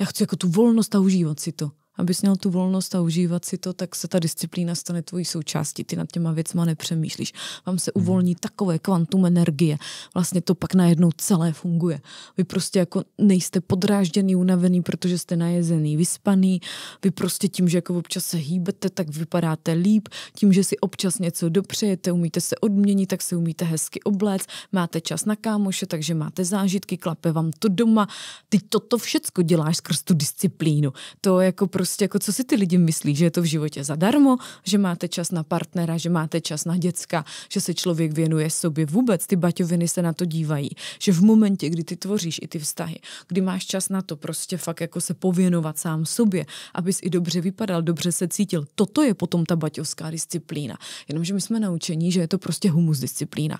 B: Já chci jako tu volnost a užívat si to abys měl tu volnost a užívat si to, tak se ta disciplína stane tvojí součástí. Ty nad těma věcma nepřemýšlíš. Vám se hmm. uvolní takové kvantum energie. Vlastně to pak najednou celé funguje. Vy prostě jako nejste podrážděný, unavený, protože jste najezený, vyspaný. Vy prostě tím, že jako občas se hýbete, tak vypadáte líp. Tím, že si občas něco dopřejete, umíte se odměnit, tak se umíte hezky obléct. Máte čas na kámoše, takže máte zážitky, klape vám to doma. Ty toto všecko děláš skrz tu disciplínu. To jako prostě prostě jako co si ty lidi myslí, že je to v životě zadarmo, že máte čas na partnera, že máte čas na děcka, že se člověk věnuje sobě vůbec, ty baťoviny se na to dívají, že v momentě, kdy ty tvoříš i ty vztahy, kdy máš čas na to prostě fakt jako se pověnovat sám sobě, abys i dobře vypadal, dobře se cítil. Toto je potom ta baťovská disciplína. Jenomže my jsme naučení, že je to prostě humus disciplína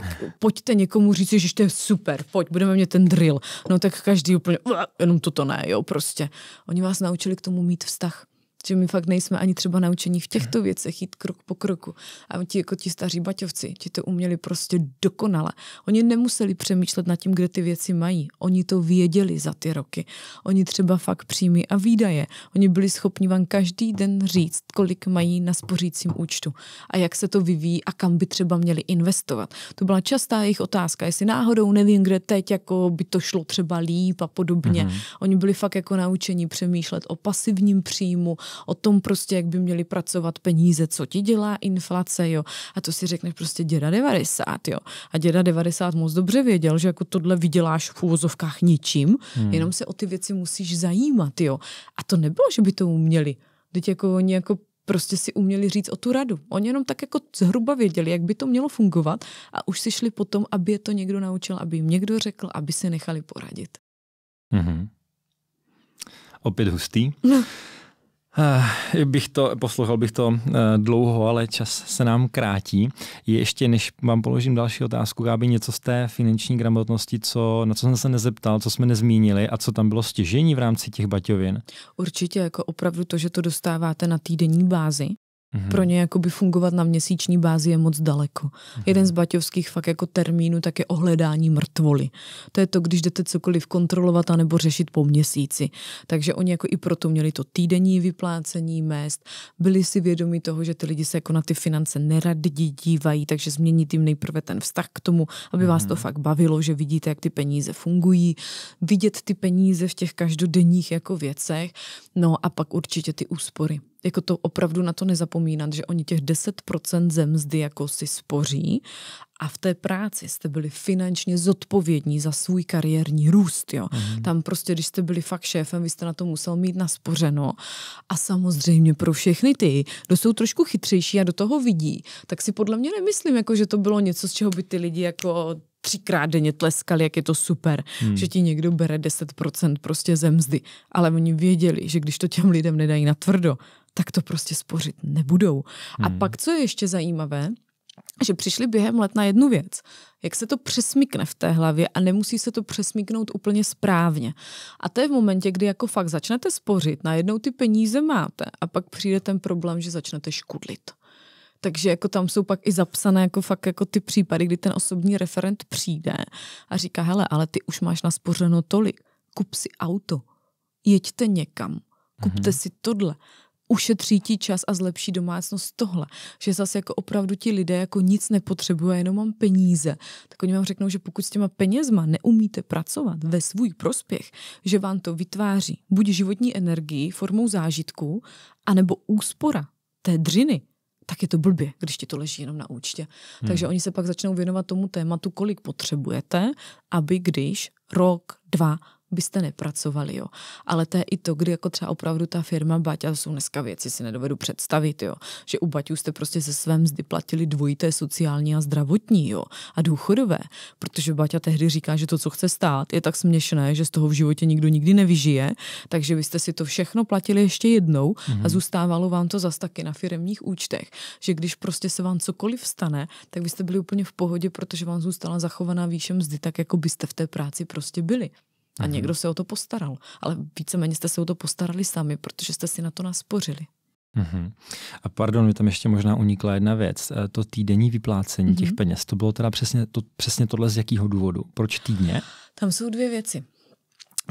B: tak pojďte někomu říct, že to je super, pojď, budeme mít ten drill. No tak každý úplně, jenom toto ne, jo, prostě. Oni vás naučili k tomu mít vztah že my fakt nejsme ani třeba naučení v těchto věcech jít krok po kroku. A ti jako ti staří baťovci, ti to uměli prostě dokonale. Oni nemuseli přemýšlet nad tím, kde ty věci mají. Oni to věděli za ty roky. Oni třeba fakt příjmy a výdaje. Oni byli schopni vám každý den říct, kolik mají na spořícím účtu a jak se to vyvíjí a kam by třeba měli investovat. To byla častá jejich otázka, jestli náhodou nevím, kde teď jako by to šlo třeba líp a podobně. Mm-hmm. Oni byli fakt jako naučení přemýšlet o pasivním příjmu, o tom prostě, jak by měli pracovat peníze, co ti dělá inflace, jo. A to si řekneš prostě děda 90, jo. A děda 90 moc dobře věděl, že jako tohle vyděláš v úvozovkách ničím, hmm. jenom se o ty věci musíš zajímat, jo. A to nebylo, že by to uměli. Teď jako oni jako prostě si uměli říct o tu radu. Oni jenom tak jako zhruba věděli, jak by to mělo fungovat a už si šli potom, aby je to někdo naučil, aby jim někdo řekl, aby se nechali poradit.
A: Mm-hmm. Opět hustý. No. Eh, bych to, poslouchal bych to eh, dlouho, ale čas se nám krátí. Ještě než vám položím další otázku, Gáby, něco z té finanční gramotnosti, co, na co jsem se nezeptal, co jsme nezmínili a co tam bylo stěžení v rámci těch baťovin?
B: Určitě, jako opravdu to, že to dostáváte na týdenní bázi, Mm-hmm. Pro ně jakoby fungovat na měsíční bázi je moc daleko. Mm-hmm. Jeden z baťovských fakt jako termínů tak je ohledání mrtvoly. To je to, když jdete cokoliv kontrolovat a nebo řešit po měsíci. Takže oni jako i proto měli to týdenní vyplácení mest, byli si vědomi toho, že ty lidi se jako na ty finance neradí dívají, takže změnit jim nejprve ten vztah k tomu, aby mm-hmm. vás to mhm. fakt bavilo, že vidíte, jak ty peníze fungují, vidět ty peníze v těch každodenních jako věcech, no a pak určitě ty úspory jako to opravdu na to nezapomínat, že oni těch 10% zemzdy jako si spoří a v té práci jste byli finančně zodpovědní za svůj kariérní růst. Jo. Mm. Tam prostě, když jste byli fakt šéfem, vy jste na to musel mít naspořeno. A samozřejmě pro všechny ty, kdo jsou trošku chytřejší a do toho vidí, tak si podle mě nemyslím, jako, že to bylo něco, z čeho by ty lidi jako třikrát denně tleskali, jak je to super, hmm. že ti někdo bere 10% prostě ze mzdy. Ale oni věděli, že když to těm lidem nedají na tvrdo, tak to prostě spořit nebudou. Hmm. A pak, co je ještě zajímavé, že přišli během let na jednu věc. Jak se to přesmykne v té hlavě a nemusí se to přesmyknout úplně správně. A to je v momentě, kdy jako fakt začnete spořit, najednou ty peníze máte a pak přijde ten problém, že začnete škudlit. Takže jako tam jsou pak i zapsané jako fakt jako ty případy, kdy ten osobní referent přijde a říká, hele, ale ty už máš naspořeno tolik, kup si auto, jeďte někam, kupte mm-hmm. si tohle ušetří ti čas a zlepší domácnost tohle. Že zase jako opravdu ti lidé jako nic nepotřebují, jenom mám peníze. Tak oni vám řeknou, že pokud s těma penězma neumíte pracovat ve svůj prospěch, že vám to vytváří buď životní energii formou zážitku, anebo úspora té dřiny, tak je to blbě, když ti to leží jenom na účtě. Hmm. Takže oni se pak začnou věnovat tomu tématu, kolik potřebujete, aby když rok, dva, byste nepracovali, jo. Ale to je i to, kdy jako třeba opravdu ta firma Baťa, jsou dneska věci, si nedovedu představit, jo. Že u Baťů jste prostě ze svém mzdy platili dvojité sociální a zdravotní, jo. A důchodové, protože Baťa tehdy říká, že to, co chce stát, je tak směšné, že z toho v životě nikdo nikdy nevyžije, takže jste si to všechno platili ještě jednou mm-hmm. a mhm. zůstávalo vám to zas taky na firmních účtech, že když prostě se vám cokoliv stane, tak byste byli úplně v pohodě, protože vám zůstala zachovaná výše mzdy, tak jako byste v té práci prostě byli. A mhm. někdo se o to postaral. Ale víceméně jste se o to postarali sami, protože jste si na to naspořili.
A: Mhm. A pardon, mi tam ještě možná unikla jedna věc. Eh, to týdenní vyplácení mhm. těch peněz, to bylo teda přesně, to, přesně tohle z jakého důvodu? Proč týdně?
B: Tam jsou dvě věci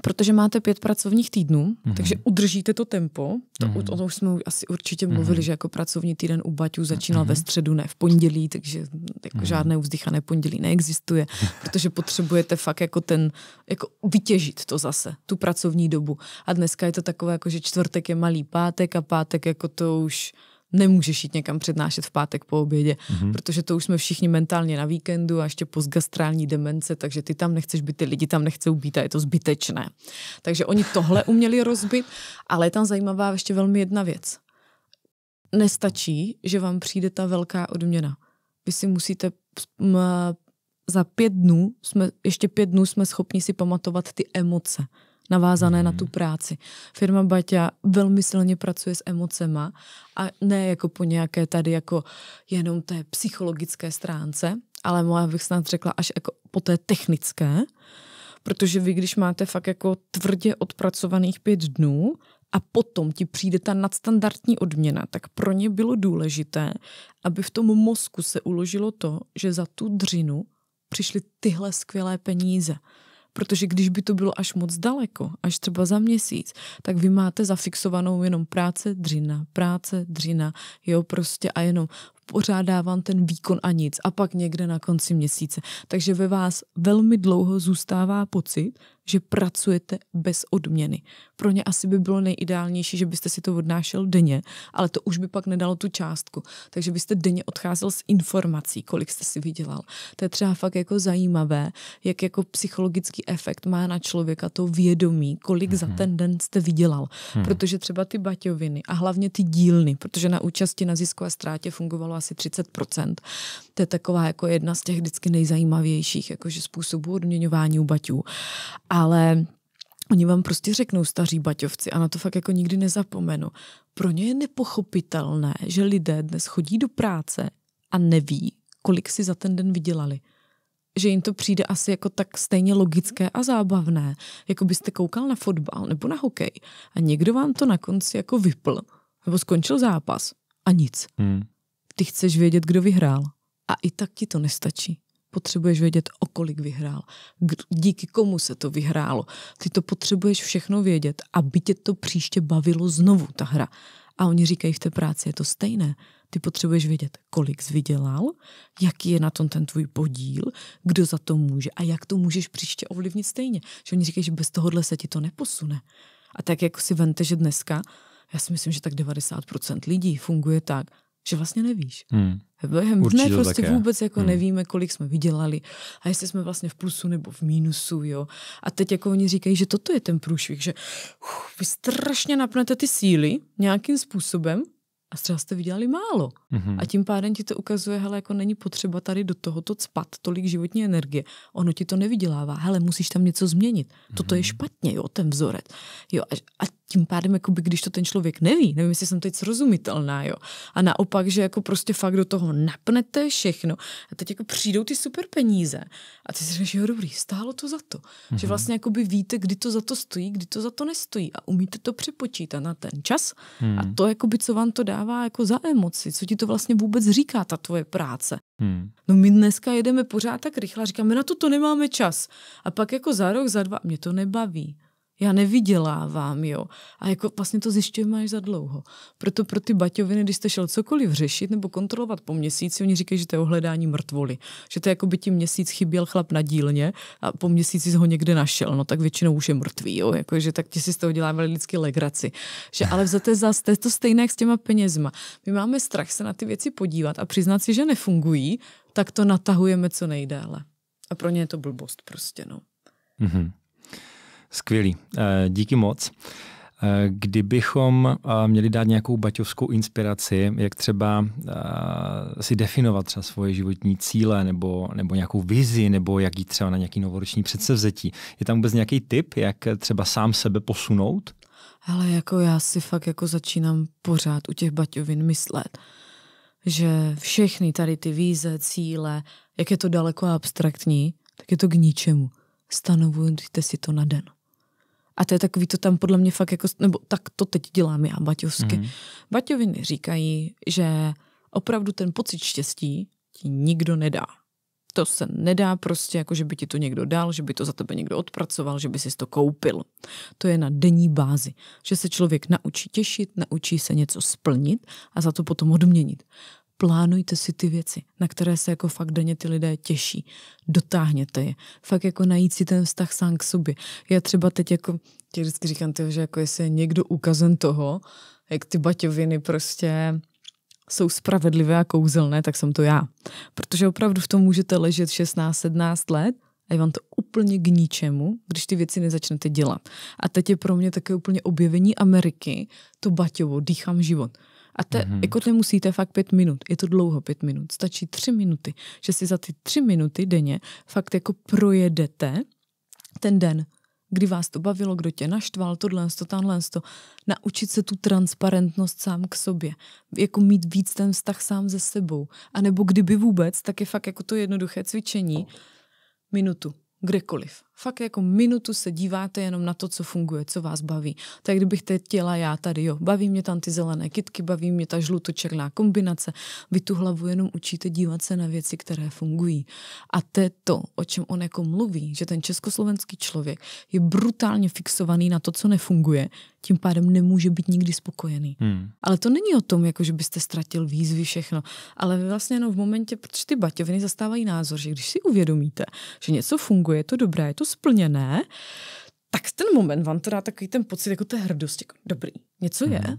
B: protože máte pět pracovních týdnů, mm-hmm. takže udržíte to tempo. To, mm-hmm. O tom už jsme asi určitě mhm. mluvili, mm-hmm. že jako pracovní týden u Baťů začínal mm-hmm. ve středu, ne v pondělí, takže jako mm-hmm. žádné uvzdychané pondělí neexistuje, *laughs* protože potřebujete fakt jako ten, jako vytěžit to zase, tu pracovní dobu. A dneska je to takové, jako že čtvrtek je malý pátek a pátek jako to už nemůžeš jít někam přednášet v pátek po obědě, mm-hmm. protože to už jsme všichni mentálně na víkendu a ještě postgastrální demence, takže ty tam nechceš být, ty lidi tam nechcou být a je to zbytečné. Takže oni tohle uměli rozbit, ale je tam zajímavá ještě velmi jedna věc. Nestačí, že vám přijde ta velká odměna. Vy si musíte za pět dnů, jsme, ještě pět dnů jsme schopni si pamatovat ty emoce navázané mm. na mhm. tu práci. Firma Baťa velmi silně pracuje s emocema a ne jako po nějaké tady jako jenom té psychologické stránce, ale mohla bych snad řekla až jako po té technické, protože vy, když máte fakt jako tvrdě odpracovaných pět dnů a potom ti přijde ta nadstandardní odměna, tak pro ně bylo důležité, aby v tom mozku se uložilo to, že za tu dřinu přišly tyhle skvělé peníze. Protože když by to bylo až moc daleko, až třeba za měsíc, tak vy máte zafixovanou jenom práce, dřina, práce, dřina, jo, prostě a jenom pořádávám ten výkon a nic a pak někde na konci měsíce. Takže ve vás velmi dlouho zůstává pocit, že pracujete bez odměny. Pro ně asi by bylo nejideálnější, že byste si to odnášel denně, ale to už by pak nedalo tu částku. Takže byste denně odcházel s informací, kolik jste si vydělal. To je třeba fakt jako zajímavé, jak jako psychologický efekt má na člověka to vědomí, kolik mm-hmm. za mhm. ten den jste vydělal. Mm-hmm. Protože třeba ty baťoviny a hlavně ty dílny, protože na účasti na zisku a ztrátě fungovalo asi 30%. To je taková jako jedna z těch vždycky nejzajímavějších jakože způsobů odměňování u baťů. Ale Oni vám prostě řeknou staří baťovci a na to fakt jako nikdy nezapomenu. Pro ně je nepochopitelné, že lidé dnes chodí do práce a neví, kolik si za ten den vydělali. Že jim to přijde asi jako tak stejně logické a zábavné, jako byste koukal na fotbal nebo na hokej a někdo vám to na konci jako vypl nebo skončil zápas a nic. Hmm. Ty chceš vědět, kdo vyhrál. A i tak ti to nestačí. Potřebuješ vědět, o kolik vyhrál, díky komu se to vyhrálo. Ty to potřebuješ všechno vědět, aby tě to příště bavilo znovu, ta hra. A oni říkají v té práci, je to stejné. Ty potřebuješ vědět, kolik jsi vydělal, jaký je na tom ten tvůj podíl, kdo za to může a jak to můžeš příště ovlivnit stejně. Že oni říkají, že bez tohohle se ti to neposune. A tak jako si vente, že dneska, já si myslím, že tak 90% lidí funguje tak, že vlastně nevíš. Hmm. Během dne prostě také. vůbec jako hmm. nevíme, kolik jsme vydělali a jestli jsme vlastně v plusu nebo v mínusu, jo. A teď jako oni říkají, že toto je ten průšvih, že uf, uh, vy strašně napnete ty síly nějakým způsobem a třeba jste vydělali málo. Hmm. A tím pádem ti to ukazuje, hele, jako není potřeba tady do tohoto cpat tolik životní energie. Ono ti to nevydělává. Hele, musíš tam něco změnit. Hmm. Toto je mhm. špatně, jo, ten vzorec. Jo, a, a tím pádem, jakoby, když to ten člověk neví, nevím, jestli jsem teď srozumitelná, jo. A naopak, že jako prostě fakt do toho napnete všechno a teď jako přijdou ty super peníze a ty si říkáš, jo dobrý, stálo to za to. Mm-hmm. Že mhm. vlastně jako by víte, kdy to za to stojí, kdy to za to nestojí a umíte to přepočítat na ten čas mm. a hmm. to, jako by co vám to dává jako za emoci, co ti to vlastně vůbec říká ta tvoje práce. Hmm. No my dneska jedeme pořád tak rychle říkáme, na to to nemáme čas. A pak jako za rok, za dva, mě to nebaví já nevydělávám, jo. A jako vlastně to zjišťujeme až za dlouho. Proto pro ty baťoviny, když jste šel cokoliv řešit nebo kontrolovat po měsíci, oni říkají, že to je ohledání mrtvoli. Že to je jako by ti měsíc chyběl chlap na dílně a po měsíci ho někde našel. No tak většinou už je mrtvý, jo. Jako, že tak ti si z toho dělávali lidsky legraci. Že ale za to je to stejné jak s těma penězma. My máme strach se na ty věci podívat a přiznat si, že nefungují, tak to natahujeme co nejdále. A pro ně je to blbost prostě, no.
A: Mm-hmm. Skvělý, eh, díky moc. Eh, kdybychom eh, měli dát nějakou baťovskou inspiraci, jak třeba si definovat třeba svoje životní cíle nebo, nebo nějakou vizi, nebo jak jít třeba na nějaký novoroční předsevzetí. Je tam vůbec nějaký tip, jak třeba sám sebe posunout?
B: Ale jako já si fakt jako začínám pořád u těch baťovin myslet, že všechny tady ty víze, cíle, jak je to daleko abstraktní, tak je to k ničemu. Stanovujte si to na den. A to je takový, to tam podle mě fakt jako, nebo tak to teď dělám já baťovsky. Mm. Baťoviny říkají, že opravdu ten pocit štěstí ti nikdo nedá. To se nedá prostě, jako že by ti to někdo dal, že by to za tebe někdo odpracoval, že by si to koupil. To je na denní bázi, že se člověk naučí těšit, naučí se něco splnit a za to potom odměnit plánujte si ty věci, na které se jako fakt denně ty lidé těší. Dotáhněte je. Fakt jako najít si ten vztah sám k sobě. Já třeba teď jako, tě vždycky říkám, tyho, že jako jestli je někdo ukazen toho, jak ty baťoviny prostě jsou spravedlivé a kouzelné, tak jsem to já. Protože opravdu v tom můžete ležet 16-17 let a je vám to úplně k ničemu, když ty věci nezačnete dělat. A teď je pro mě také úplně objevení Ameriky, to baťovo, dýchám život a te, mm-hmm. jako nemusíte fakt pět minut, je to dlouho pět minut, stačí tři minuty, že si za ty tři minuty denně fakt jako projedete ten den, kdy vás to bavilo, kdo tě naštval, tohle, to, tamhle, to. Naučit se tu transparentnost sám k sobě. Jako mít víc ten vztah sám ze sebou. A nebo kdyby vůbec, tak je fakt jako to jednoduché cvičení. Minutu, kdekoliv fakt jako minutu se díváte jenom na to, co funguje, co vás baví. Tak kdybych teď těla já tady, jo, baví mě tam ty zelené kitky, baví mě ta žluto-černá kombinace. Vy tu hlavu jenom učíte dívat se na věci, které fungují. A to je to, o čem on jako mluví, že ten československý člověk je brutálně fixovaný na to, co nefunguje, tím pádem nemůže být nikdy spokojený. Hmm. Ale to není o tom, jako že byste ztratil výzvy, všechno, ale vlastně jenom v momentě, protože ty baťoviny zastávají názor, že když si uvědomíte, že něco funguje, je to dobré, je to splněné, tak ten moment vám to dá takový ten pocit jako té hrdosti, jako dobrý, něco je. Mm.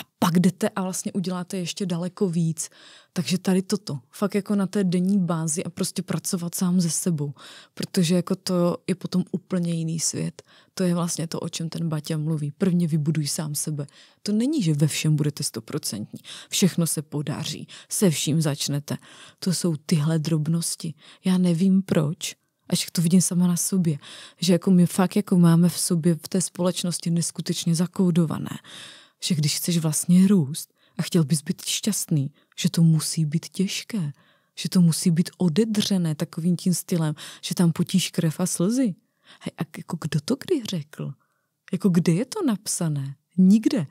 B: A pak jdete a vlastně uděláte ještě daleko víc. Takže tady toto, fakt jako na té denní bázi a prostě pracovat sám ze sebou, protože jako to je potom úplně jiný svět. To je vlastně to, o čem ten Baťa mluví. Prvně vybuduj sám sebe. To není, že ve všem budete stoprocentní. Všechno se podaří, se vším začnete. To jsou tyhle drobnosti. Já nevím proč, a však to vidím sama na sobě, že jako my fakt jako máme v sobě v té společnosti neskutečně zakoudované, že když chceš vlastně růst a chtěl bys být šťastný, že to musí být těžké, že to musí být odedřené takovým tím stylem, že tam potíš krev a slzy. Hej, a jako kdo to kdy řekl? Jako kde je to napsané? Nikde.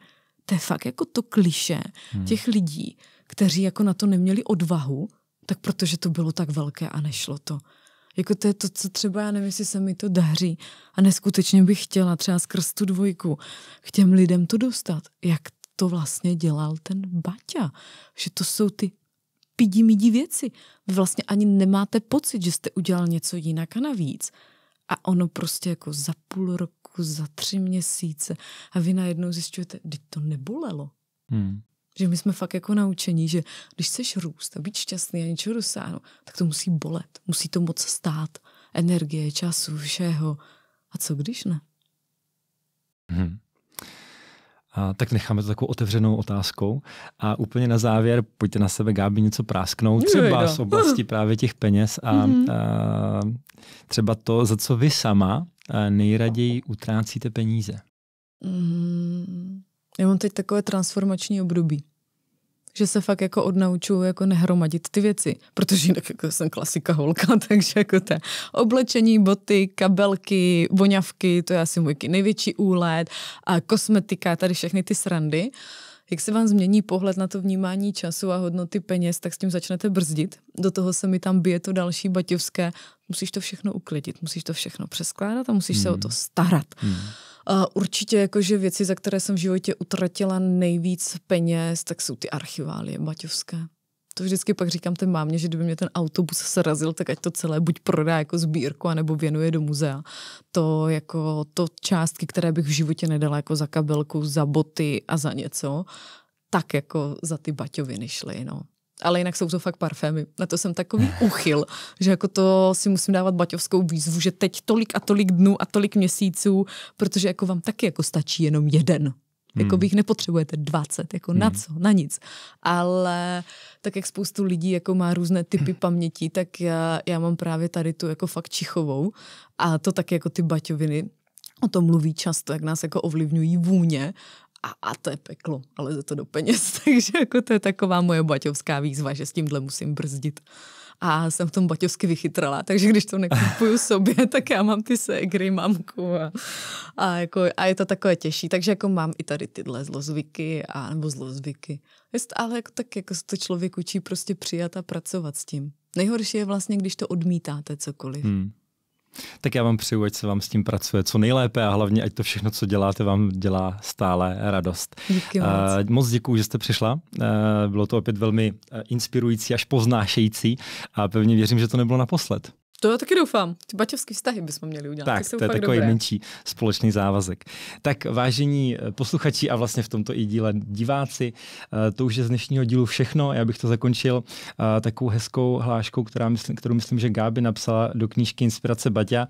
B: To je fakt jako to kliše hmm. těch lidí, kteří jako na to neměli odvahu, tak protože to bylo tak velké a nešlo to. Jako to je to, co třeba, já nevím, jestli se mi to daří a neskutečně bych chtěla třeba skrz tu dvojku k těm lidem to dostat. Jak to vlastně dělal ten Baťa? Že to jsou ty pidi midi věci. Vy vlastně ani nemáte pocit, že jste udělal něco jinak a navíc. A ono prostě jako za půl roku, za tři měsíce a vy najednou zjišťujete, že to nebolelo. Hmm. Že my jsme fakt jako naučení, že když chceš růst a být šťastný a něčeho dosáhnout, tak to musí bolet, musí to moc stát, energie, času, všeho. A co když
A: ne? Hmm. A tak necháme to takovou otevřenou otázkou. A úplně na závěr, pojďte na sebe, Gábi, něco prásknout, třeba no. z oblasti právě těch peněz a, mm-hmm. a třeba to, za co vy sama nejraději utrácíte peníze.
B: Mm, já mám teď takové transformační období že se fakt jako odnauču jako nehromadit ty věci,
A: protože jinak jako jsem
B: klasika holka, *laughs* takže jako to oblečení, boty, kabelky, voňavky, to je asi můj největší úlet a kosmetika, tady všechny ty srandy. Jak se vám změní pohled na to vnímání času a hodnoty peněz, tak s tím začnete brzdit. Do toho se mi tam bije to další baťovské Musíš to všechno uklidit, musíš to všechno přeskládat a musíš hmm. se o hmm. to starat. Hmm. Uh, určitě jakože věci, za které jsem v životě utratila nejvíc peněz, tak jsou ty archiválie baťovské. To vždycky pak říkám té mámě, že kdyby mě ten autobus srazil, tak ať to celé buď prodá jako sbírku, anebo věnuje do muzea. To jako to částky, které bych v životě nedala jako za kabelku, za boty a za něco, tak jako za ty baťoviny šly, no ale jinak jsou to fakt parfémy. Na to jsem takový *laughs* uchyl, že jako to si musím dávat baťovskou výzvu, že teď tolik a tolik dnů a tolik měsíců, protože jako vám taky jako stačí jenom jeden. Jako bych hmm. nepotřebujete 20, jako hmm. na co, na nic. Ale tak jak spoustu lidí jako má různé typy *laughs* paměti, tak já, já mám právě tady tu jako fakt čichovou a to taky jako ty baťoviny, o tom mluví často, jak nás jako ovlivňují vůně a, a to je peklo, ale za to do peněz. *laughs* Takže jako to je taková moje baťovská výzva, že s tímhle musím brzdit. A jsem v tom baťovsky vychytrala, takže když to nekupuju *laughs* sobě, tak já mám ty ségry, mamku a, a, jako, a je to takové těžší. Takže jako mám i tady tyhle zlozvyky a, nebo zlozvyky. Jest, ale jako, tak jako se to člověk učí prostě přijat a pracovat s tím. Nejhorší je vlastně, když to odmítáte cokoliv.
A: Hmm. Tak já vám přeju, ať se vám s tím pracuje co nejlépe a hlavně, ať to všechno, co děláte, vám dělá stále radost. Díky eh, moc. Uh, moc děkuji, že jste přišla. Uh, bylo to opět velmi eh, inspirující až poznášející a pevně věřím, že to nebylo naposled.
B: To já taky doufám. Ty baťovské vztahy bychom měli udělat. Tak, to je takový dobré. menší
A: společný závazek. Tak vážení eh, posluchači a vlastně v tomto i díle diváci, eh, to už je z dnešního dílu všechno. Já bych to zakončil eh, takovou hezkou hláškou, která myslím, kterou myslím, že Gáby napsala do knížky Inspirace Baťa,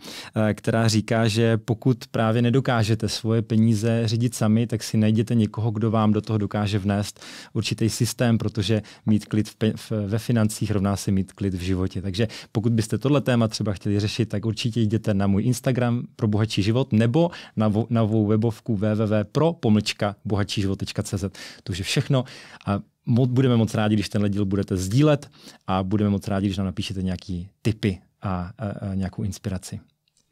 A: která říká, že pokud právě nedokážete svoje peníze řídit sami, tak si najděte někoho, kdo vám do toho dokáže vnést určitý systém, protože mít klid v, ve financích rovná se mít klid v životě. Takže pokud byste tohle téma téma třeba chtěli řešit, tak určitě jděte na můj Instagram pro bohatší život nebo na, vo, na vou webovku www.pro-bohatšíživot.cz. To už je všechno a moc, budeme moc rádi, když tenhle díl budete sdílet a budeme moc rádi, když nám napíšete nějaký tipy a, a, a nějakou inspiraci.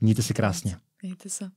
A: Mějte se krásně.
B: Mějte se.